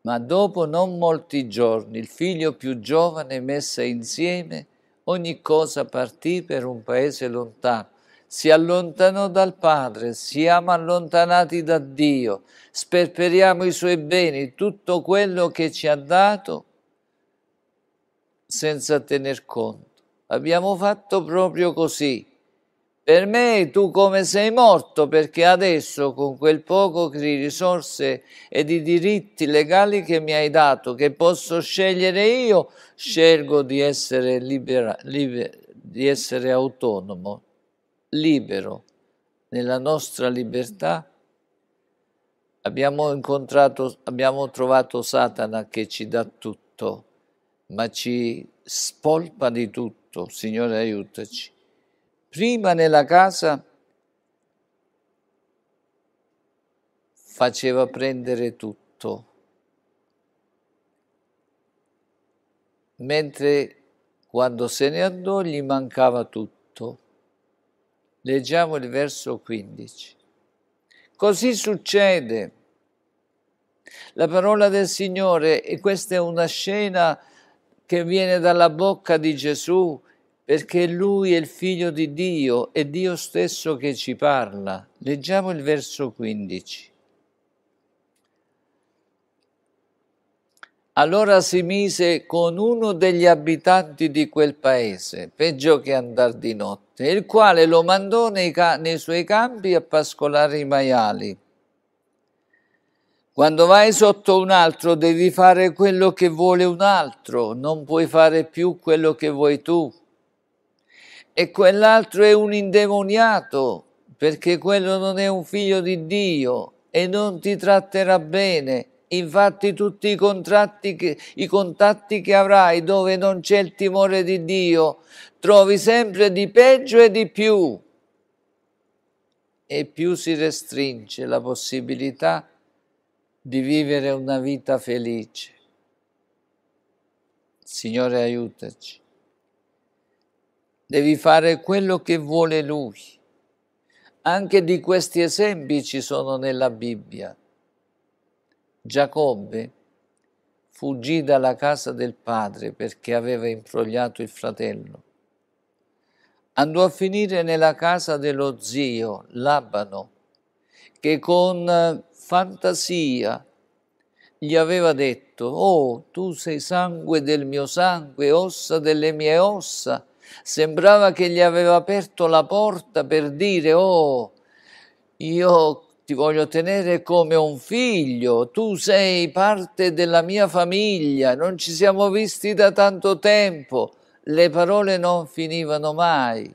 ma dopo non molti giorni il figlio più giovane messe insieme ogni cosa partì per un paese lontano. Si allontanò dal Padre, siamo allontanati da Dio, sperperiamo i suoi beni, tutto quello che ci ha dato senza tener conto. Abbiamo fatto proprio così. Per me tu come sei morto perché adesso con quel poco di risorse e di diritti legali che mi hai dato, che posso scegliere io, scelgo di essere, libera, liber, di essere autonomo, libero, nella nostra libertà. Abbiamo incontrato, abbiamo trovato Satana che ci dà tutto, ma ci spolpa di tutto. Signore aiutaci prima nella casa faceva prendere tutto, mentre quando se ne andò gli mancava tutto. Leggiamo il verso 15. Così succede. La parola del Signore, e questa è una scena che viene dalla bocca di Gesù, perché lui è il figlio di Dio, è Dio stesso che ci parla. Leggiamo il verso 15. Allora si mise con uno degli abitanti di quel paese, peggio che andar di notte, il quale lo mandò nei, ca- nei suoi campi a pascolare i maiali. Quando vai sotto un altro devi fare quello che vuole un altro, non puoi fare più quello che vuoi tu e quell'altro è un indemoniato, perché quello non è un figlio di Dio e non ti tratterà bene. Infatti tutti i, contratti che, i contatti che avrai dove non c'è il timore di Dio, trovi sempre di peggio e di più. E più si restringe la possibilità di vivere una vita felice. Signore aiutaci devi fare quello che vuole lui. Anche di questi esempi ci sono nella Bibbia. Giacobbe fuggì dalla casa del padre perché aveva imbrogliato il fratello. Andò a finire nella casa dello zio, Labano, che con fantasia gli aveva detto, oh, tu sei sangue del mio sangue, ossa delle mie ossa, Sembrava che gli aveva aperto la porta per dire, oh, io ti voglio tenere come un figlio, tu sei parte della mia famiglia, non ci siamo visti da tanto tempo, le parole non finivano mai.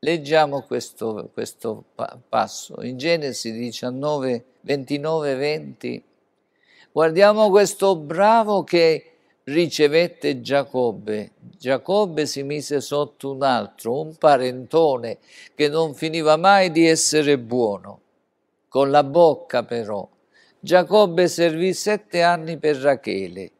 Leggiamo questo, questo passo in Genesi 19, 29, 20. Guardiamo questo bravo che ricevette Giacobbe. Giacobbe si mise sotto un altro, un parentone che non finiva mai di essere buono. Con la bocca però Giacobbe servì sette anni per Rachele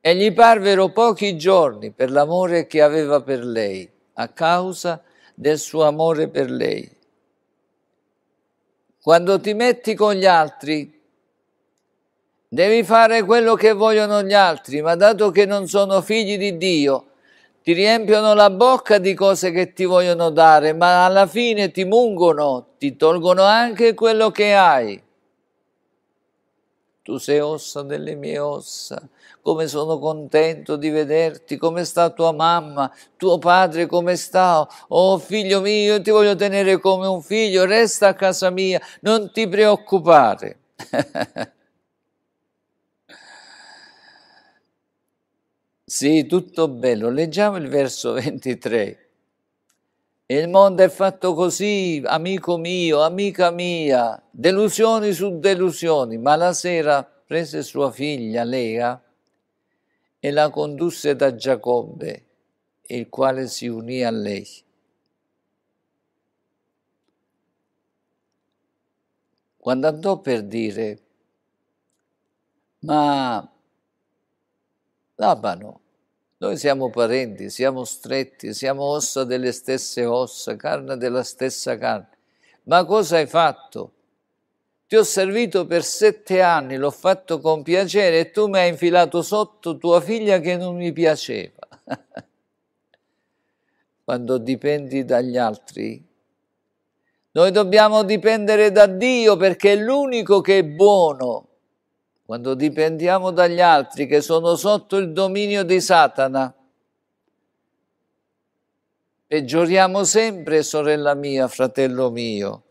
e gli parvero pochi giorni per l'amore che aveva per lei, a causa del suo amore per lei. Quando ti metti con gli altri, Devi fare quello che vogliono gli altri, ma dato che non sono figli di Dio, ti riempiono la bocca di cose che ti vogliono dare, ma alla fine ti mungono, ti tolgono anche quello che hai. Tu sei ossa delle mie ossa, come sono contento di vederti, come sta tua mamma, tuo padre come sta, oh figlio mio, io ti voglio tenere come un figlio, resta a casa mia, non ti preoccupare. Sì, tutto bello. Leggiamo il verso 23. Il mondo è fatto così, amico mio, amica mia, delusioni su delusioni. Ma la sera prese sua figlia Lea e la condusse da Giacobbe, il quale si unì a lei. Quando andò per dire, ma Labano, noi siamo parenti, siamo stretti, siamo ossa delle stesse ossa, carne della stessa carne. Ma cosa hai fatto? Ti ho servito per sette anni, l'ho fatto con piacere e tu mi hai infilato sotto tua figlia che non mi piaceva. Quando dipendi dagli altri, noi dobbiamo dipendere da Dio perché è l'unico che è buono quando dipendiamo dagli altri che sono sotto il dominio di Satana, peggioriamo sempre, sorella mia, fratello mio.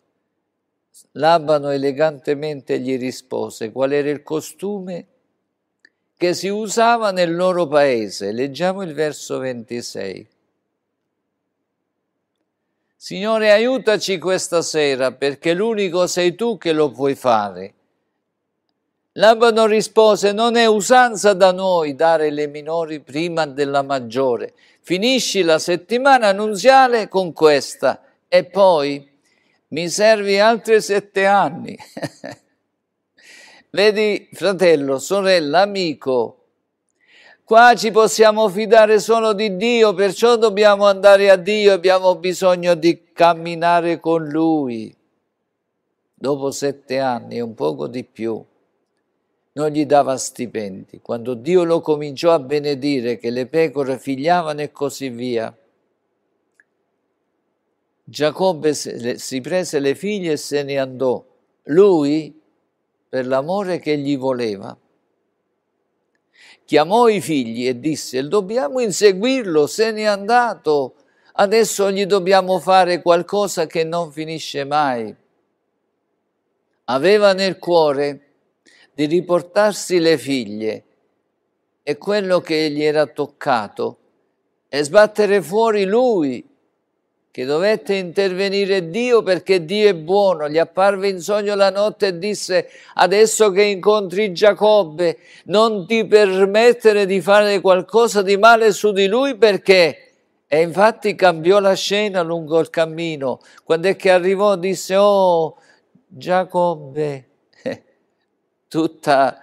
Labano elegantemente gli rispose qual era il costume che si usava nel loro paese. Leggiamo il verso 26. Signore, aiutaci questa sera perché l'unico sei tu che lo puoi fare. Labano rispose, non è usanza da noi dare le minori prima della maggiore. Finisci la settimana annunziale con questa e poi mi servi altri sette anni. Vedi, fratello, sorella, amico, qua ci possiamo fidare solo di Dio, perciò dobbiamo andare a Dio e abbiamo bisogno di camminare con Lui. Dopo sette anni, un poco di più non gli dava stipendi. Quando Dio lo cominciò a benedire, che le pecore figliavano e così via, Giacobbe si prese le figlie e se ne andò. Lui, per l'amore che gli voleva, chiamò i figli e disse, dobbiamo inseguirlo, se n'è andato, adesso gli dobbiamo fare qualcosa che non finisce mai. Aveva nel cuore di riportarsi le figlie e quello che gli era toccato e sbattere fuori lui che dovette intervenire Dio perché Dio è buono, gli apparve in sogno la notte e disse adesso che incontri Giacobbe non ti permettere di fare qualcosa di male su di lui perché... E infatti cambiò la scena lungo il cammino. Quando è che arrivò disse, oh Giacobbe, tutta,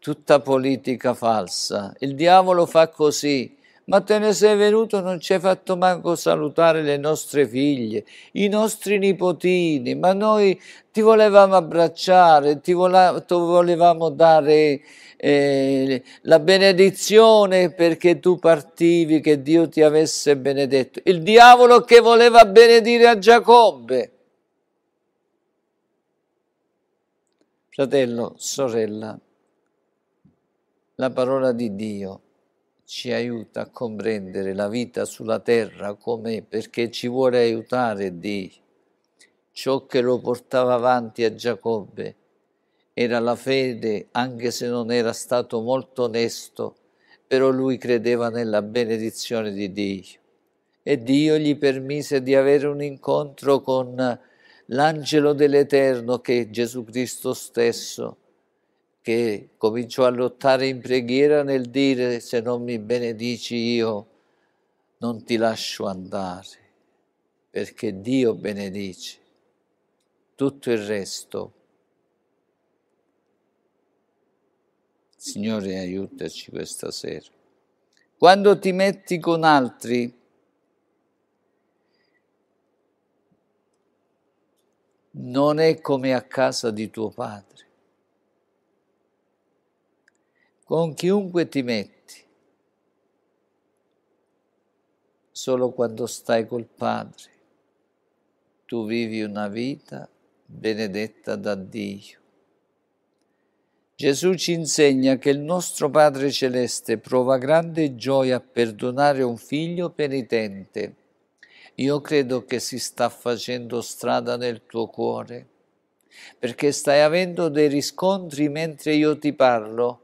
tutta politica falsa. Il diavolo fa così. Ma te ne sei venuto, non ci hai fatto manco salutare le nostre figlie, i nostri nipotini, ma noi ti volevamo abbracciare, ti, vola, ti volevamo dare eh, la benedizione perché tu partivi, che Dio ti avesse benedetto. Il diavolo che voleva benedire a Giacobbe Fratello, sorella, la parola di Dio ci aiuta a comprendere la vita sulla terra com'è, perché ci vuole aiutare di ciò che lo portava avanti a Giacobbe. Era la fede, anche se non era stato molto onesto, però lui credeva nella benedizione di Dio. E Dio gli permise di avere un incontro con l'angelo dell'Eterno che è Gesù Cristo stesso, che cominciò a lottare in preghiera nel dire se non mi benedici io non ti lascio andare, perché Dio benedice. Tutto il resto. Signore, aiutaci questa sera. Quando ti metti con altri, non è come a casa di tuo padre. Con chiunque ti metti, solo quando stai col padre, tu vivi una vita benedetta da Dio. Gesù ci insegna che il nostro Padre Celeste prova grande gioia a perdonare un figlio penitente io credo che si sta facendo strada nel tuo cuore, perché stai avendo dei riscontri mentre io ti parlo,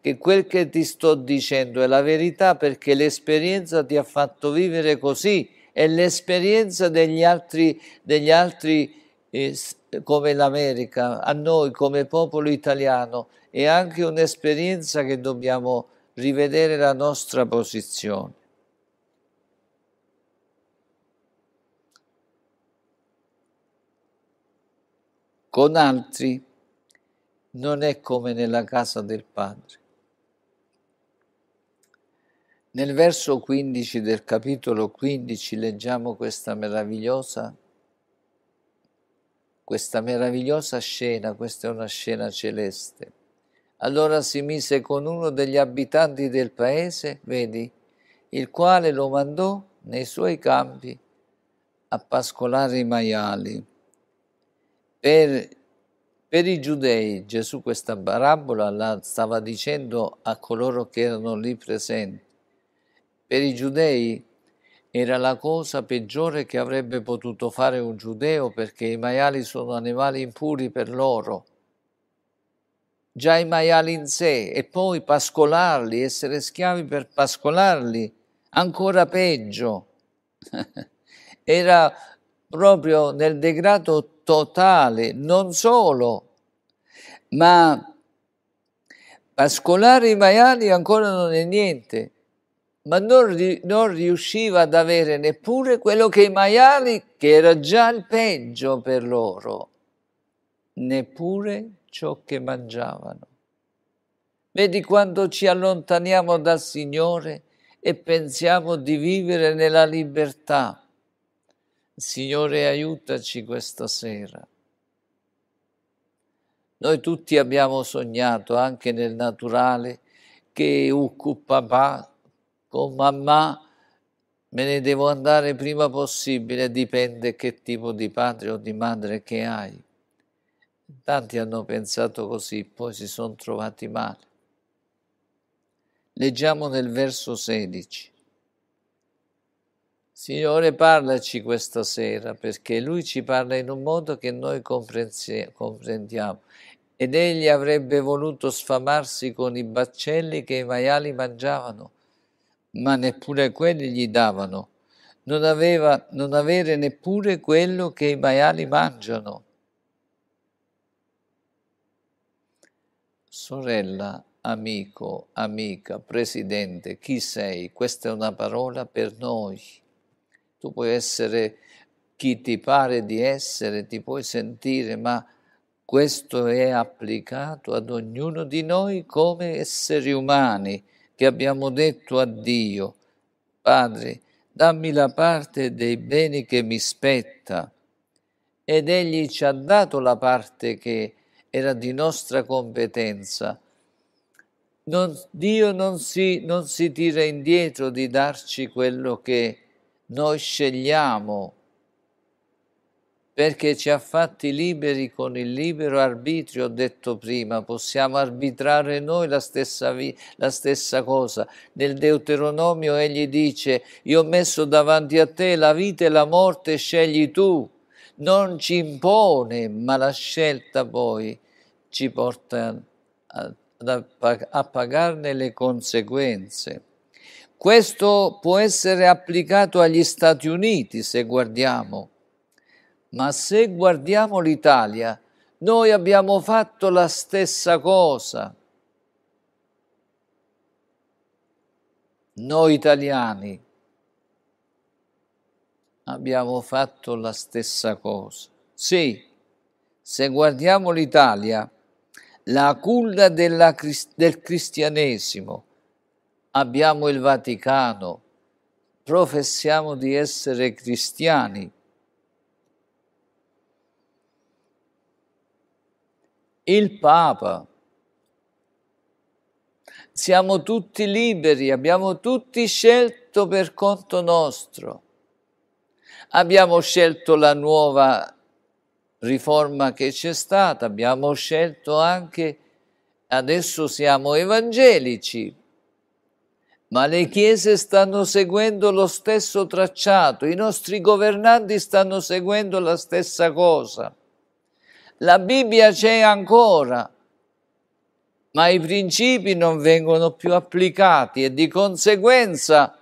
che quel che ti sto dicendo è la verità perché l'esperienza ti ha fatto vivere così e l'esperienza degli altri, degli altri eh, come l'America, a noi come popolo italiano, è anche un'esperienza che dobbiamo rivedere la nostra posizione. con altri non è come nella casa del Padre. Nel verso 15 del capitolo 15 leggiamo questa meravigliosa, questa meravigliosa scena, questa è una scena celeste. Allora si mise con uno degli abitanti del paese, vedi, il quale lo mandò nei suoi campi a pascolare i maiali. Per, per i giudei Gesù questa parabola la stava dicendo a coloro che erano lì presenti. Per i giudei era la cosa peggiore che avrebbe potuto fare un giudeo perché i maiali sono animali impuri per loro. Già i maiali in sé e poi pascolarli, essere schiavi per pascolarli, ancora peggio. era proprio nel degrado totale, non solo, ma pascolare i maiali ancora non è niente, ma non, non riusciva ad avere neppure quello che i maiali, che era già il peggio per loro, neppure ciò che mangiavano. Vedi quando ci allontaniamo dal Signore e pensiamo di vivere nella libertà. Signore, aiutaci questa sera. Noi tutti abbiamo sognato, anche nel naturale, che Uku papà con mamma me ne devo andare prima possibile, dipende che tipo di padre o di madre che hai. Tanti hanno pensato così, poi si sono trovati male. Leggiamo nel verso 16. Signore, parlaci questa sera perché Lui ci parla in un modo che noi comprendiamo. Ed egli avrebbe voluto sfamarsi con i baccelli che i maiali mangiavano, ma neppure quelli gli davano. Non, aveva, non avere neppure quello che i maiali mangiano. Sorella, amico, amica, presidente, chi sei? Questa è una parola per noi tu puoi essere chi ti pare di essere, ti puoi sentire, ma questo è applicato ad ognuno di noi come esseri umani che abbiamo detto a Dio, Padre, dammi la parte dei beni che mi spetta. Ed egli ci ha dato la parte che era di nostra competenza. Non, Dio non si, non si tira indietro di darci quello che noi scegliamo perché ci ha fatti liberi con il libero arbitrio, ho detto prima, possiamo arbitrare noi la stessa, la stessa cosa. Nel Deuteronomio egli dice, io ho messo davanti a te la vita e la morte, scegli tu. Non ci impone, ma la scelta poi ci porta a, a, a pagarne le conseguenze. Questo può essere applicato agli Stati Uniti se guardiamo, ma se guardiamo l'Italia, noi abbiamo fatto la stessa cosa. Noi italiani abbiamo fatto la stessa cosa. Sì, se guardiamo l'Italia, la culla della, del cristianesimo, abbiamo il Vaticano, professiamo di essere cristiani. Il Papa. Siamo tutti liberi, abbiamo tutti scelto per conto nostro. Abbiamo scelto la nuova riforma che c'è stata, abbiamo scelto anche, adesso siamo evangelici, ma le chiese stanno seguendo lo stesso tracciato, i nostri governanti stanno seguendo la stessa cosa. La Bibbia c'è ancora, ma i principi non vengono più applicati e di conseguenza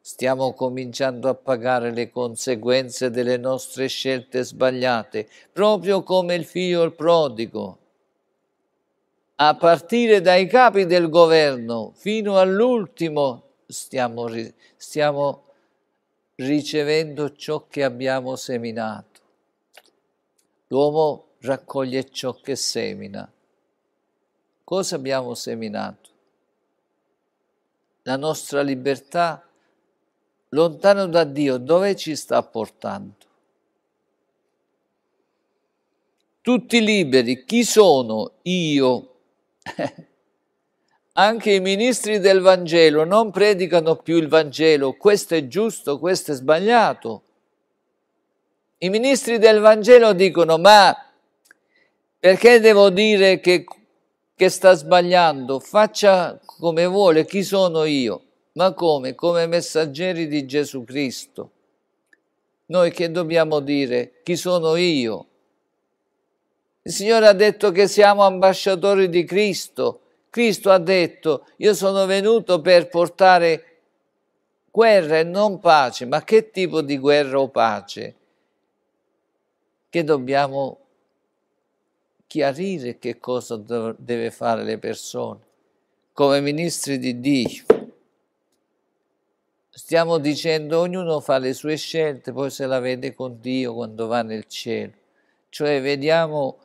stiamo cominciando a pagare le conseguenze delle nostre scelte sbagliate, proprio come il figlio il prodigo a partire dai capi del governo fino all'ultimo, stiamo, stiamo ricevendo ciò che abbiamo seminato. L'uomo raccoglie ciò che semina. Cosa abbiamo seminato? La nostra libertà lontano da Dio, dove ci sta portando? Tutti liberi, chi sono io Anche i ministri del Vangelo non predicano più il Vangelo, questo è giusto, questo è sbagliato. I ministri del Vangelo dicono, ma perché devo dire che, che sta sbagliando? Faccia come vuole, chi sono io? Ma come? Come messaggeri di Gesù Cristo. Noi che dobbiamo dire? Chi sono io? Il Signore ha detto che siamo ambasciatori di Cristo. Cristo ha detto, io sono venuto per portare guerra e non pace. Ma che tipo di guerra o pace? Che dobbiamo chiarire che cosa deve fare le persone. Come ministri di Dio stiamo dicendo ognuno fa le sue scelte, poi se la vede con Dio quando va nel cielo. Cioè vediamo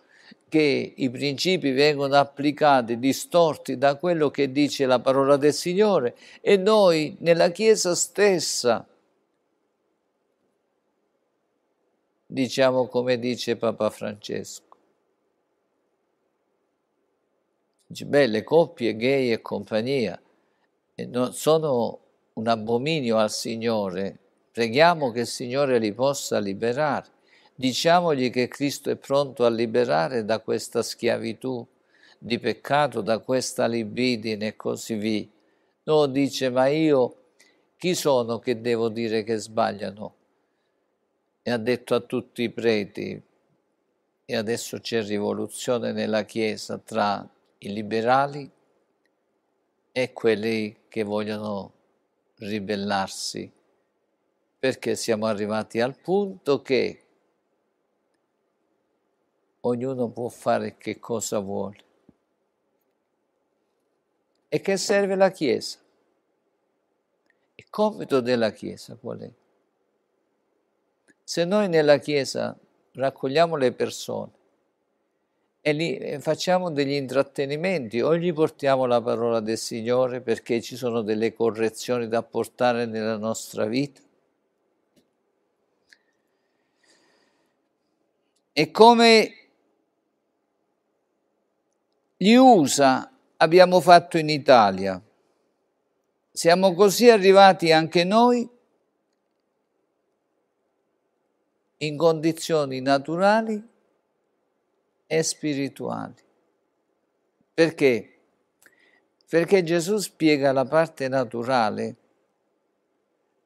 che i principi vengono applicati, distorti da quello che dice la parola del Signore e noi nella Chiesa stessa diciamo come dice Papa Francesco. Dice, beh, le coppie gay e compagnia sono un abominio al Signore, preghiamo che il Signore li possa liberare diciamogli che Cristo è pronto a liberare da questa schiavitù di peccato, da questa libidine e così via. No, dice, ma io chi sono che devo dire che sbagliano? E ha detto a tutti i preti, e adesso c'è rivoluzione nella Chiesa tra i liberali e quelli che vogliono ribellarsi, perché siamo arrivati al punto che ognuno può fare che cosa vuole. E che serve la Chiesa? Il compito della Chiesa qual è? Se noi nella Chiesa raccogliamo le persone e li, facciamo degli intrattenimenti o gli portiamo la parola del Signore perché ci sono delle correzioni da portare nella nostra vita, E come gli USA abbiamo fatto in Italia. Siamo così arrivati anche noi in condizioni naturali e spirituali. Perché? Perché Gesù spiega la parte naturale,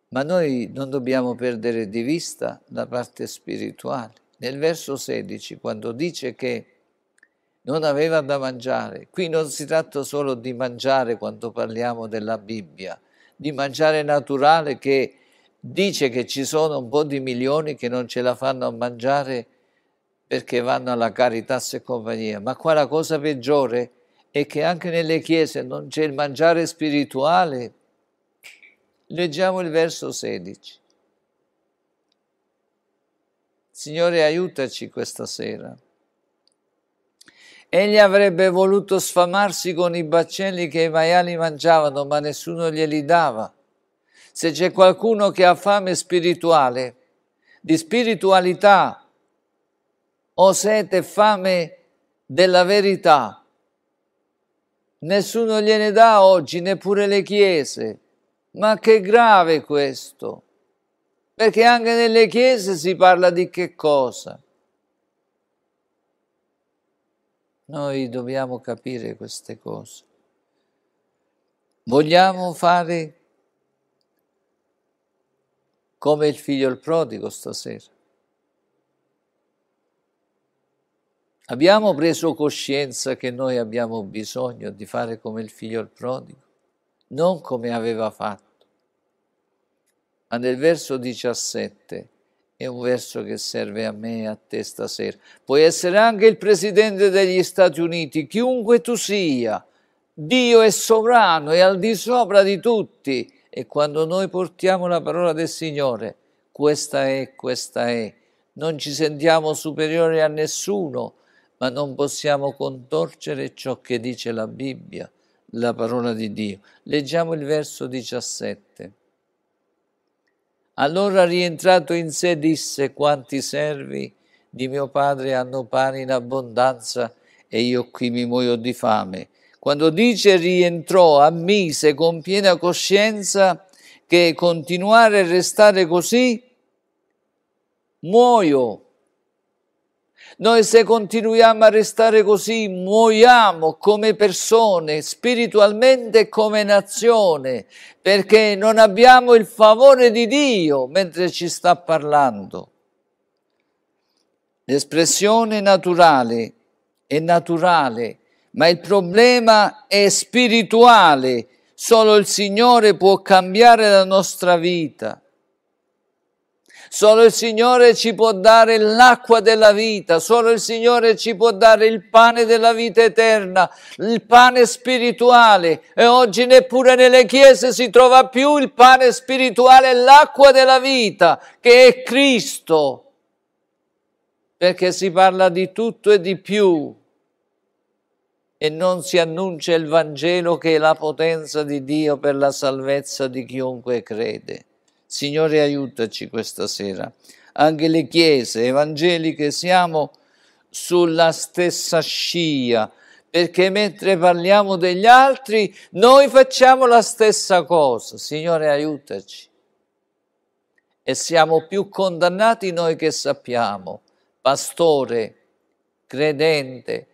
ma noi non dobbiamo perdere di vista la parte spirituale. Nel verso 16, quando dice che non aveva da mangiare. Qui non si tratta solo di mangiare quando parliamo della Bibbia, di mangiare naturale che dice che ci sono un po' di milioni che non ce la fanno a mangiare perché vanno alla carità e compagnia. Ma qua la cosa peggiore è che anche nelle chiese non c'è il mangiare spirituale. Leggiamo il verso 16. Signore, aiutaci questa sera. Egli avrebbe voluto sfamarsi con i baccelli che i maiali mangiavano, ma nessuno glieli dava. Se c'è qualcuno che ha fame spirituale, di spiritualità, o sete fame della verità, nessuno gliene dà oggi, neppure le chiese. Ma che grave questo! Perché anche nelle chiese si parla di che cosa? Noi dobbiamo capire queste cose. Vogliamo fare come il figlio il prodigo stasera. Abbiamo preso coscienza che noi abbiamo bisogno di fare come il figlio il prodigo, non come aveva fatto. Ma nel verso 17 è un verso che serve a me e a te stasera. Puoi essere anche il presidente degli Stati Uniti, chiunque tu sia. Dio è sovrano e al di sopra di tutti. E quando noi portiamo la parola del Signore, questa è, questa è. Non ci sentiamo superiori a nessuno, ma non possiamo contorcere ciò che dice la Bibbia, la parola di Dio. Leggiamo il verso 17. Allora rientrato in sé disse quanti servi di mio padre hanno pane in abbondanza e io qui mi muoio di fame. Quando dice rientrò, ammise con piena coscienza che continuare a restare così, muoio noi se continuiamo a restare così muoiamo come persone, spiritualmente come nazione, perché non abbiamo il favore di Dio mentre ci sta parlando. L'espressione naturale è naturale, ma il problema è spirituale. Solo il Signore può cambiare la nostra vita. Solo il Signore ci può dare l'acqua della vita, solo il Signore ci può dare il pane della vita eterna, il pane spirituale. E oggi neppure nelle chiese si trova più il pane spirituale, l'acqua della vita, che è Cristo. Perché si parla di tutto e di più e non si annuncia il Vangelo che è la potenza di Dio per la salvezza di chiunque crede. Signore aiutaci questa sera. Anche le chiese evangeliche siamo sulla stessa scia, perché mentre parliamo degli altri noi facciamo la stessa cosa. Signore aiutaci. E siamo più condannati noi che sappiamo. Pastore, credente,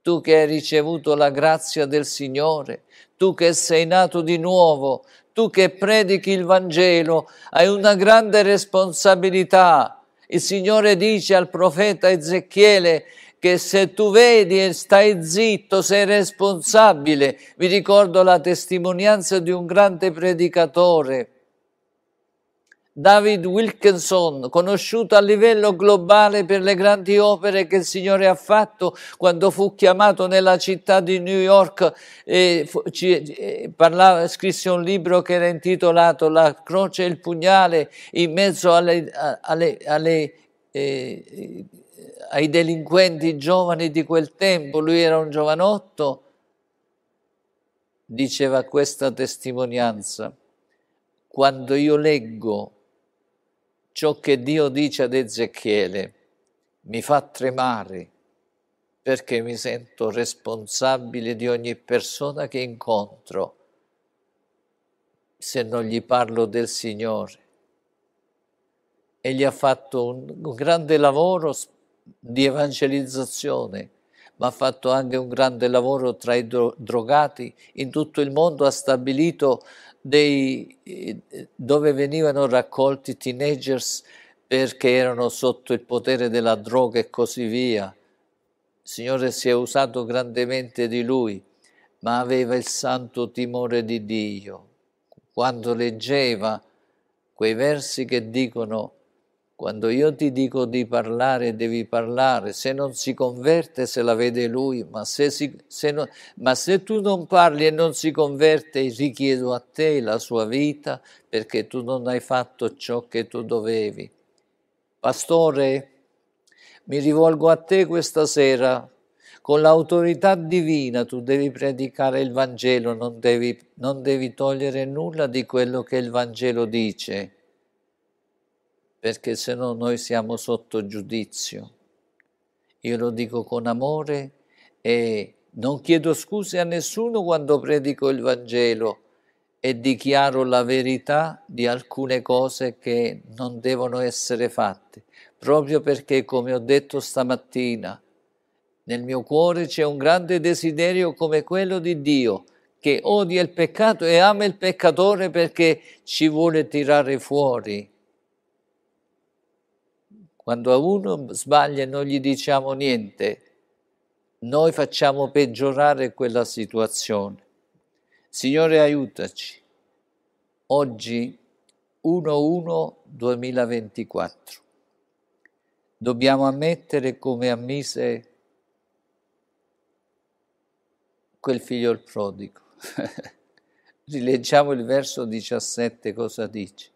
tu che hai ricevuto la grazia del Signore, tu che sei nato di nuovo, tu che predichi il Vangelo hai una grande responsabilità. Il Signore dice al profeta Ezechiele che se tu vedi e stai zitto sei responsabile. Vi ricordo la testimonianza di un grande predicatore David Wilkinson, conosciuto a livello globale per le grandi opere che il Signore ha fatto quando fu chiamato nella città di New York, e, ci, e parlava, scrisse un libro che era intitolato La croce e il pugnale in mezzo alle, alle, alle eh, ai delinquenti giovani di quel tempo, lui era un giovanotto, diceva questa testimonianza. Quando io leggo ciò che Dio dice ad Ezechiele mi fa tremare perché mi sento responsabile di ogni persona che incontro se non gli parlo del Signore. Egli ha fatto un, un grande lavoro di evangelizzazione, ma ha fatto anche un grande lavoro tra i drogati. In tutto il mondo ha stabilito dei, eh, dove venivano raccolti teenagers perché erano sotto il potere della droga e così via. Il Signore si è usato grandemente di lui, ma aveva il santo timore di Dio. Quando leggeva quei versi che dicono quando io ti dico di parlare, devi parlare. Se non si converte, se la vede lui. Ma se, si, se non, ma se tu non parli e non si converte, richiedo a te la sua vita perché tu non hai fatto ciò che tu dovevi. Pastore, mi rivolgo a te questa sera con l'autorità divina tu devi predicare il Vangelo, non devi, non devi, togliere nulla di quello che il Vangelo dice perché se no noi siamo sotto giudizio. Io lo dico con amore e non chiedo scuse a nessuno quando predico il Vangelo e dichiaro la verità di alcune cose che non devono essere fatte, proprio perché, come ho detto stamattina, nel mio cuore c'è un grande desiderio come quello di Dio, che odia il peccato e ama il peccatore perché ci vuole tirare fuori quando a uno sbaglia e non gli diciamo niente, noi facciamo peggiorare quella situazione. Signore aiutaci. Oggi 1-1-2024. Dobbiamo ammettere come ammise quel figlio il prodigo. Rileggiamo il verso 17 cosa dice.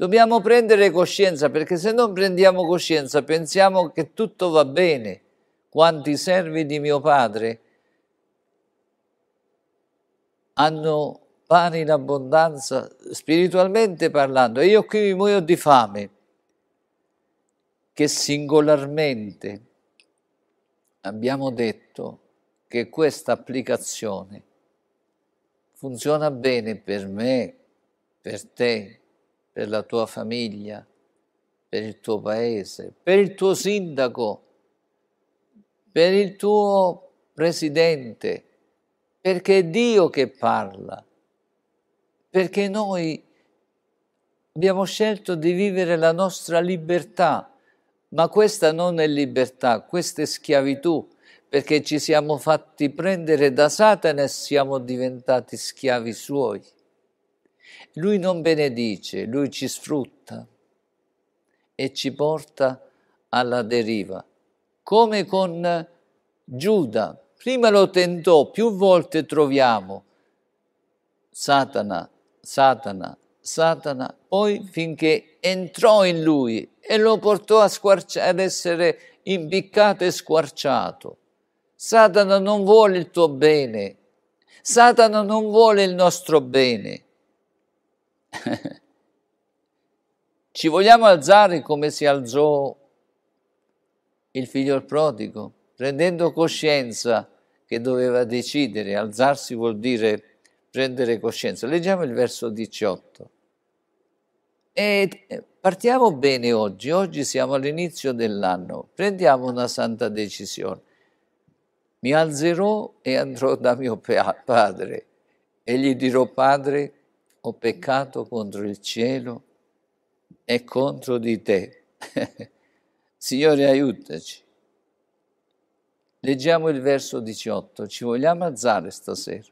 Dobbiamo prendere coscienza perché se non prendiamo coscienza pensiamo che tutto va bene. Quanti servi di mio padre hanno pane in abbondanza, spiritualmente parlando, e io qui mi muoio di fame, che singolarmente abbiamo detto che questa applicazione funziona bene per me, per te, per la tua famiglia, per il tuo paese, per il tuo sindaco, per il tuo presidente, perché è Dio che parla, perché noi abbiamo scelto di vivere la nostra libertà, ma questa non è libertà, questa è schiavitù, perché ci siamo fatti prendere da Satana e siamo diventati schiavi suoi. Lui non benedice, lui ci sfrutta e ci porta alla deriva, come con Giuda. Prima lo tentò, più volte troviamo Satana, Satana, Satana, poi finché entrò in lui e lo portò a squarciare, ad essere impiccato e squarciato. Satana non vuole il tuo bene, Satana non vuole il nostro bene. Ci vogliamo alzare come si alzò il figlio prodigo, prendendo coscienza che doveva decidere. Alzarsi vuol dire prendere coscienza. Leggiamo il verso 18. E eh, partiamo bene oggi, oggi siamo all'inizio dell'anno, prendiamo una santa decisione. Mi alzerò e andrò da mio padre e gli dirò, padre, ho peccato contro il cielo e contro di te. Signore, aiutaci. Leggiamo il verso 18, ci vogliamo alzare stasera.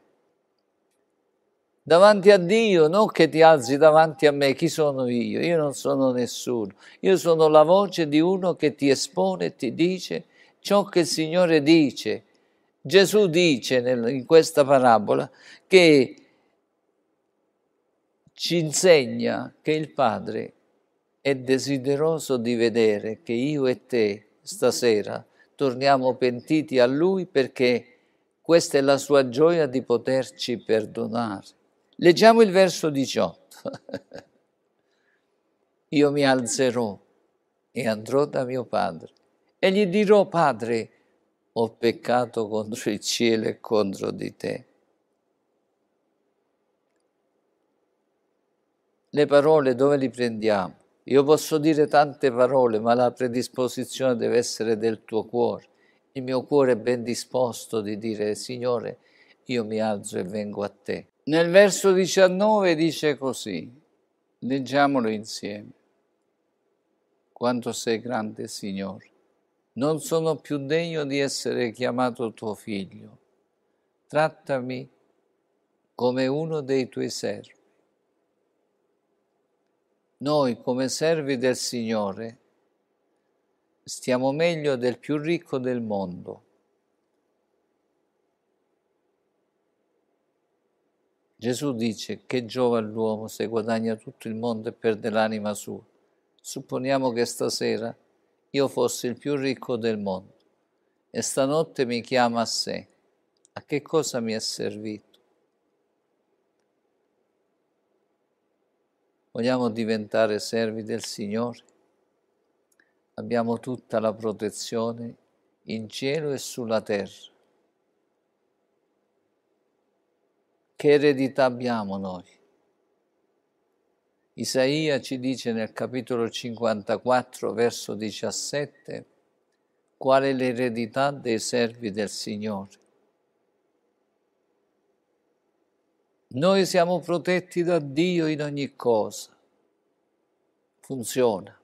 Davanti a Dio, non che ti alzi davanti a me, chi sono io? Io non sono nessuno. Io sono la voce di uno che ti espone e ti dice ciò che il Signore dice. Gesù dice nel, in questa parabola che ci insegna che il Padre è desideroso di vedere che io e te stasera torniamo pentiti a Lui perché questa è la sua gioia di poterci perdonare. Leggiamo il verso 18. io mi alzerò e andrò da mio Padre e gli dirò, Padre, ho peccato contro il cielo e contro di te le parole dove li prendiamo? Io posso dire tante parole, ma la predisposizione deve essere del tuo cuore. Il mio cuore è ben disposto di dire, Signore, io mi alzo e vengo a te. Nel verso 19 dice così, leggiamolo insieme. Quanto sei grande, Signore. Non sono più degno di essere chiamato tuo figlio. Trattami come uno dei tuoi servi noi come servi del Signore stiamo meglio del più ricco del mondo. Gesù dice che giova l'uomo se guadagna tutto il mondo e perde l'anima sua. Supponiamo che stasera io fossi il più ricco del mondo e stanotte mi chiama a sé. A che cosa mi è servito? Vogliamo diventare servi del Signore? Abbiamo tutta la protezione in cielo e sulla terra. Che eredità abbiamo noi? Isaia ci dice nel capitolo 54, verso 17, qual è l'eredità dei servi del Signore. Noi siamo protetti da Dio in ogni cosa. Funziona.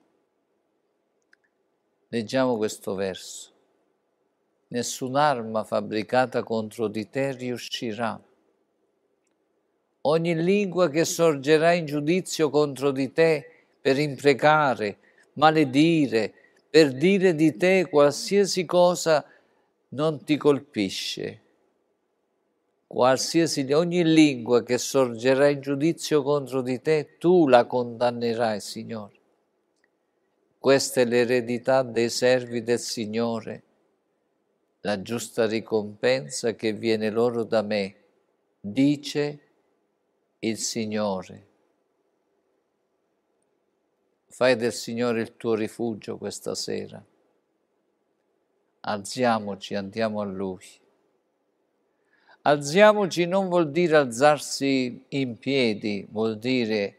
Leggiamo questo verso. Nessun'arma fabbricata contro di te riuscirà. Ogni lingua che sorgerà in giudizio contro di te per imprecare, maledire, per dire di te qualsiasi cosa non ti colpisce qualsiasi ogni lingua che sorgerà in giudizio contro di te, tu la condannerai, Signore. Questa è l'eredità dei servi del Signore, la giusta ricompensa che viene loro da me, dice il Signore. Fai del Signore il tuo rifugio questa sera. Alziamoci, andiamo a Lui. Alziamoci non vuol dire alzarsi in piedi, vuol dire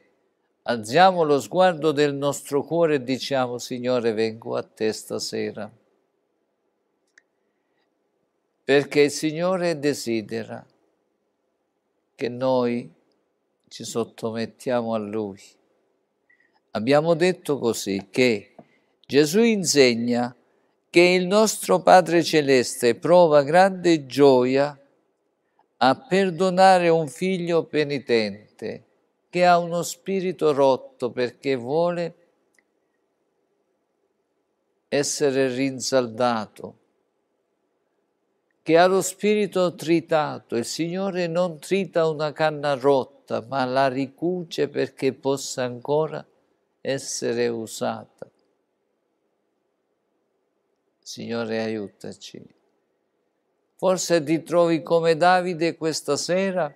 alziamo lo sguardo del nostro cuore e diciamo Signore vengo a te stasera. Perché il Signore desidera che noi ci sottomettiamo a Lui. Abbiamo detto così che Gesù insegna che il nostro Padre Celeste prova grande gioia a perdonare un figlio penitente che ha uno spirito rotto perché vuole essere rinsaldato, che ha lo spirito tritato. Il Signore non trita una canna rotta, ma la ricuce perché possa ancora essere usata. Signore, aiutaci. Forse ti trovi come Davide questa sera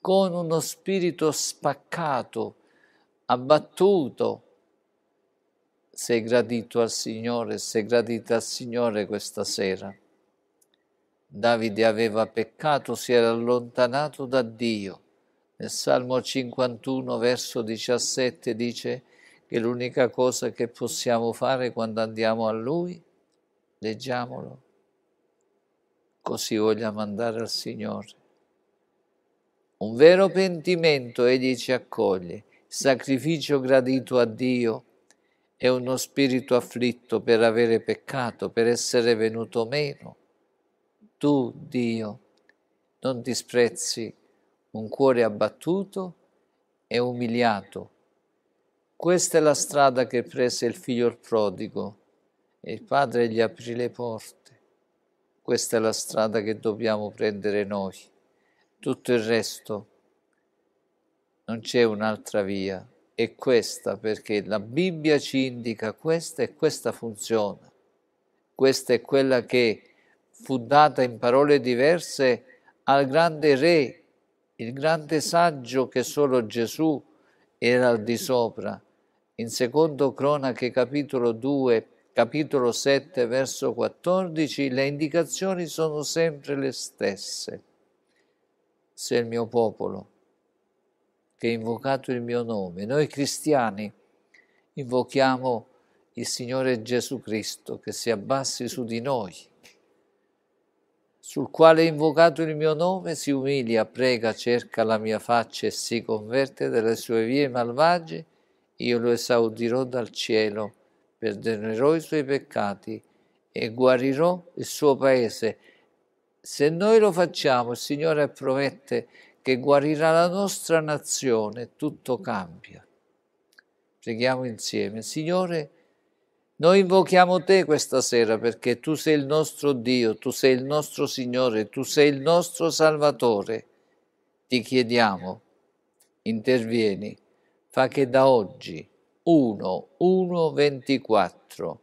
con uno spirito spaccato, abbattuto. Sei gradito al Signore, sei gradita al Signore questa sera. Davide aveva peccato, si era allontanato da Dio. Nel Salmo 51, verso 17 dice che l'unica cosa che possiamo fare quando andiamo a Lui, leggiamolo, così voglia mandare al Signore. Un vero pentimento Egli ci accoglie, sacrificio gradito a Dio e uno spirito afflitto per avere peccato, per essere venuto meno. Tu, Dio, non disprezzi un cuore abbattuto e umiliato. Questa è la strada che prese il figlio prodigo e il padre gli aprì le porte. Questa è la strada che dobbiamo prendere noi. Tutto il resto non c'è un'altra via. È questa perché la Bibbia ci indica questa e questa funziona. Questa è quella che fu data in parole diverse al grande re, il grande saggio che solo Gesù era al di sopra. In secondo Cronache capitolo 2 capitolo 7, verso 14, le indicazioni sono sempre le stesse. Se il mio popolo, che ha invocato il mio nome, noi cristiani invochiamo il Signore Gesù Cristo che si abbassi su di noi, sul quale ha invocato il mio nome si umilia, prega, cerca la mia faccia e si converte dalle sue vie malvagie, io lo esaudirò dal cielo perdonerò i suoi peccati e guarirò il suo paese. Se noi lo facciamo, il Signore promette che guarirà la nostra nazione, tutto cambia. Preghiamo insieme. Signore, noi invochiamo te questa sera perché tu sei il nostro Dio, tu sei il nostro Signore, tu sei il nostro Salvatore. Ti chiediamo, intervieni, fa che da oggi 1, 1, 24.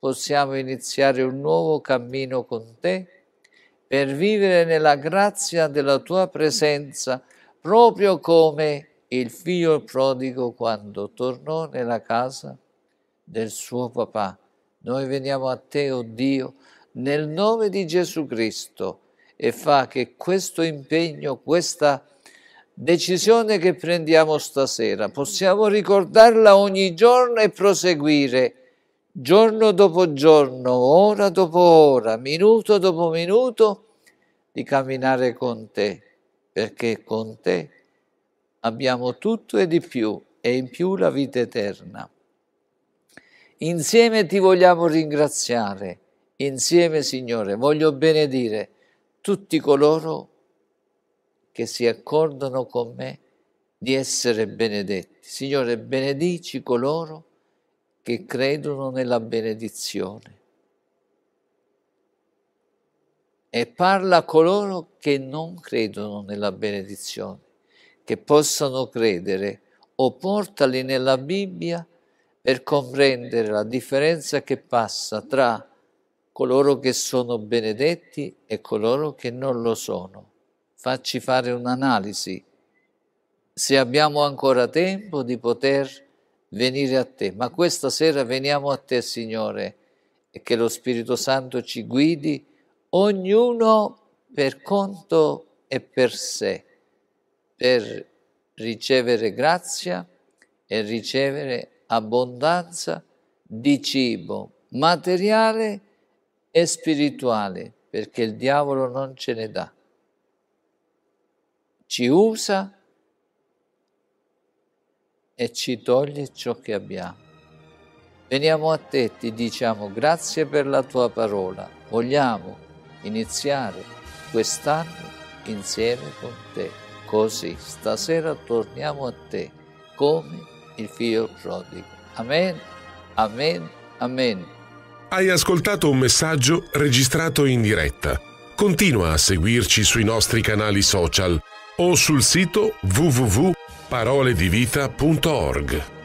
Possiamo iniziare un nuovo cammino con te per vivere nella grazia della tua presenza, proprio come il figlio prodigo quando tornò nella casa del suo papà. Noi veniamo a te, o oh Dio, nel nome di Gesù Cristo e fa che questo impegno, questa decisione che prendiamo stasera, possiamo ricordarla ogni giorno e proseguire giorno dopo giorno, ora dopo ora, minuto dopo minuto, di camminare con te, perché con te abbiamo tutto e di più, e in più la vita eterna. Insieme ti vogliamo ringraziare, insieme Signore, voglio benedire tutti coloro che che si accordano con me di essere benedetti. Signore, benedici coloro che credono nella benedizione. E parla a coloro che non credono nella benedizione, che possano credere o portali nella Bibbia per comprendere la differenza che passa tra coloro che sono benedetti e coloro che non lo sono facci fare un'analisi, se abbiamo ancora tempo di poter venire a te. Ma questa sera veniamo a te, Signore, e che lo Spirito Santo ci guidi, ognuno per conto e per sé, per ricevere grazia e ricevere abbondanza di cibo materiale e spirituale, perché il diavolo non ce ne dà ci usa e ci toglie ciò che abbiamo. Veniamo a te, ti diciamo grazie per la tua parola. Vogliamo iniziare quest'anno insieme con te. Così stasera torniamo a te come il figlio prodigo. Amen, amen, amen. Hai ascoltato un messaggio registrato in diretta. Continua a seguirci sui nostri canali social o sul sito www.paroledivita.org.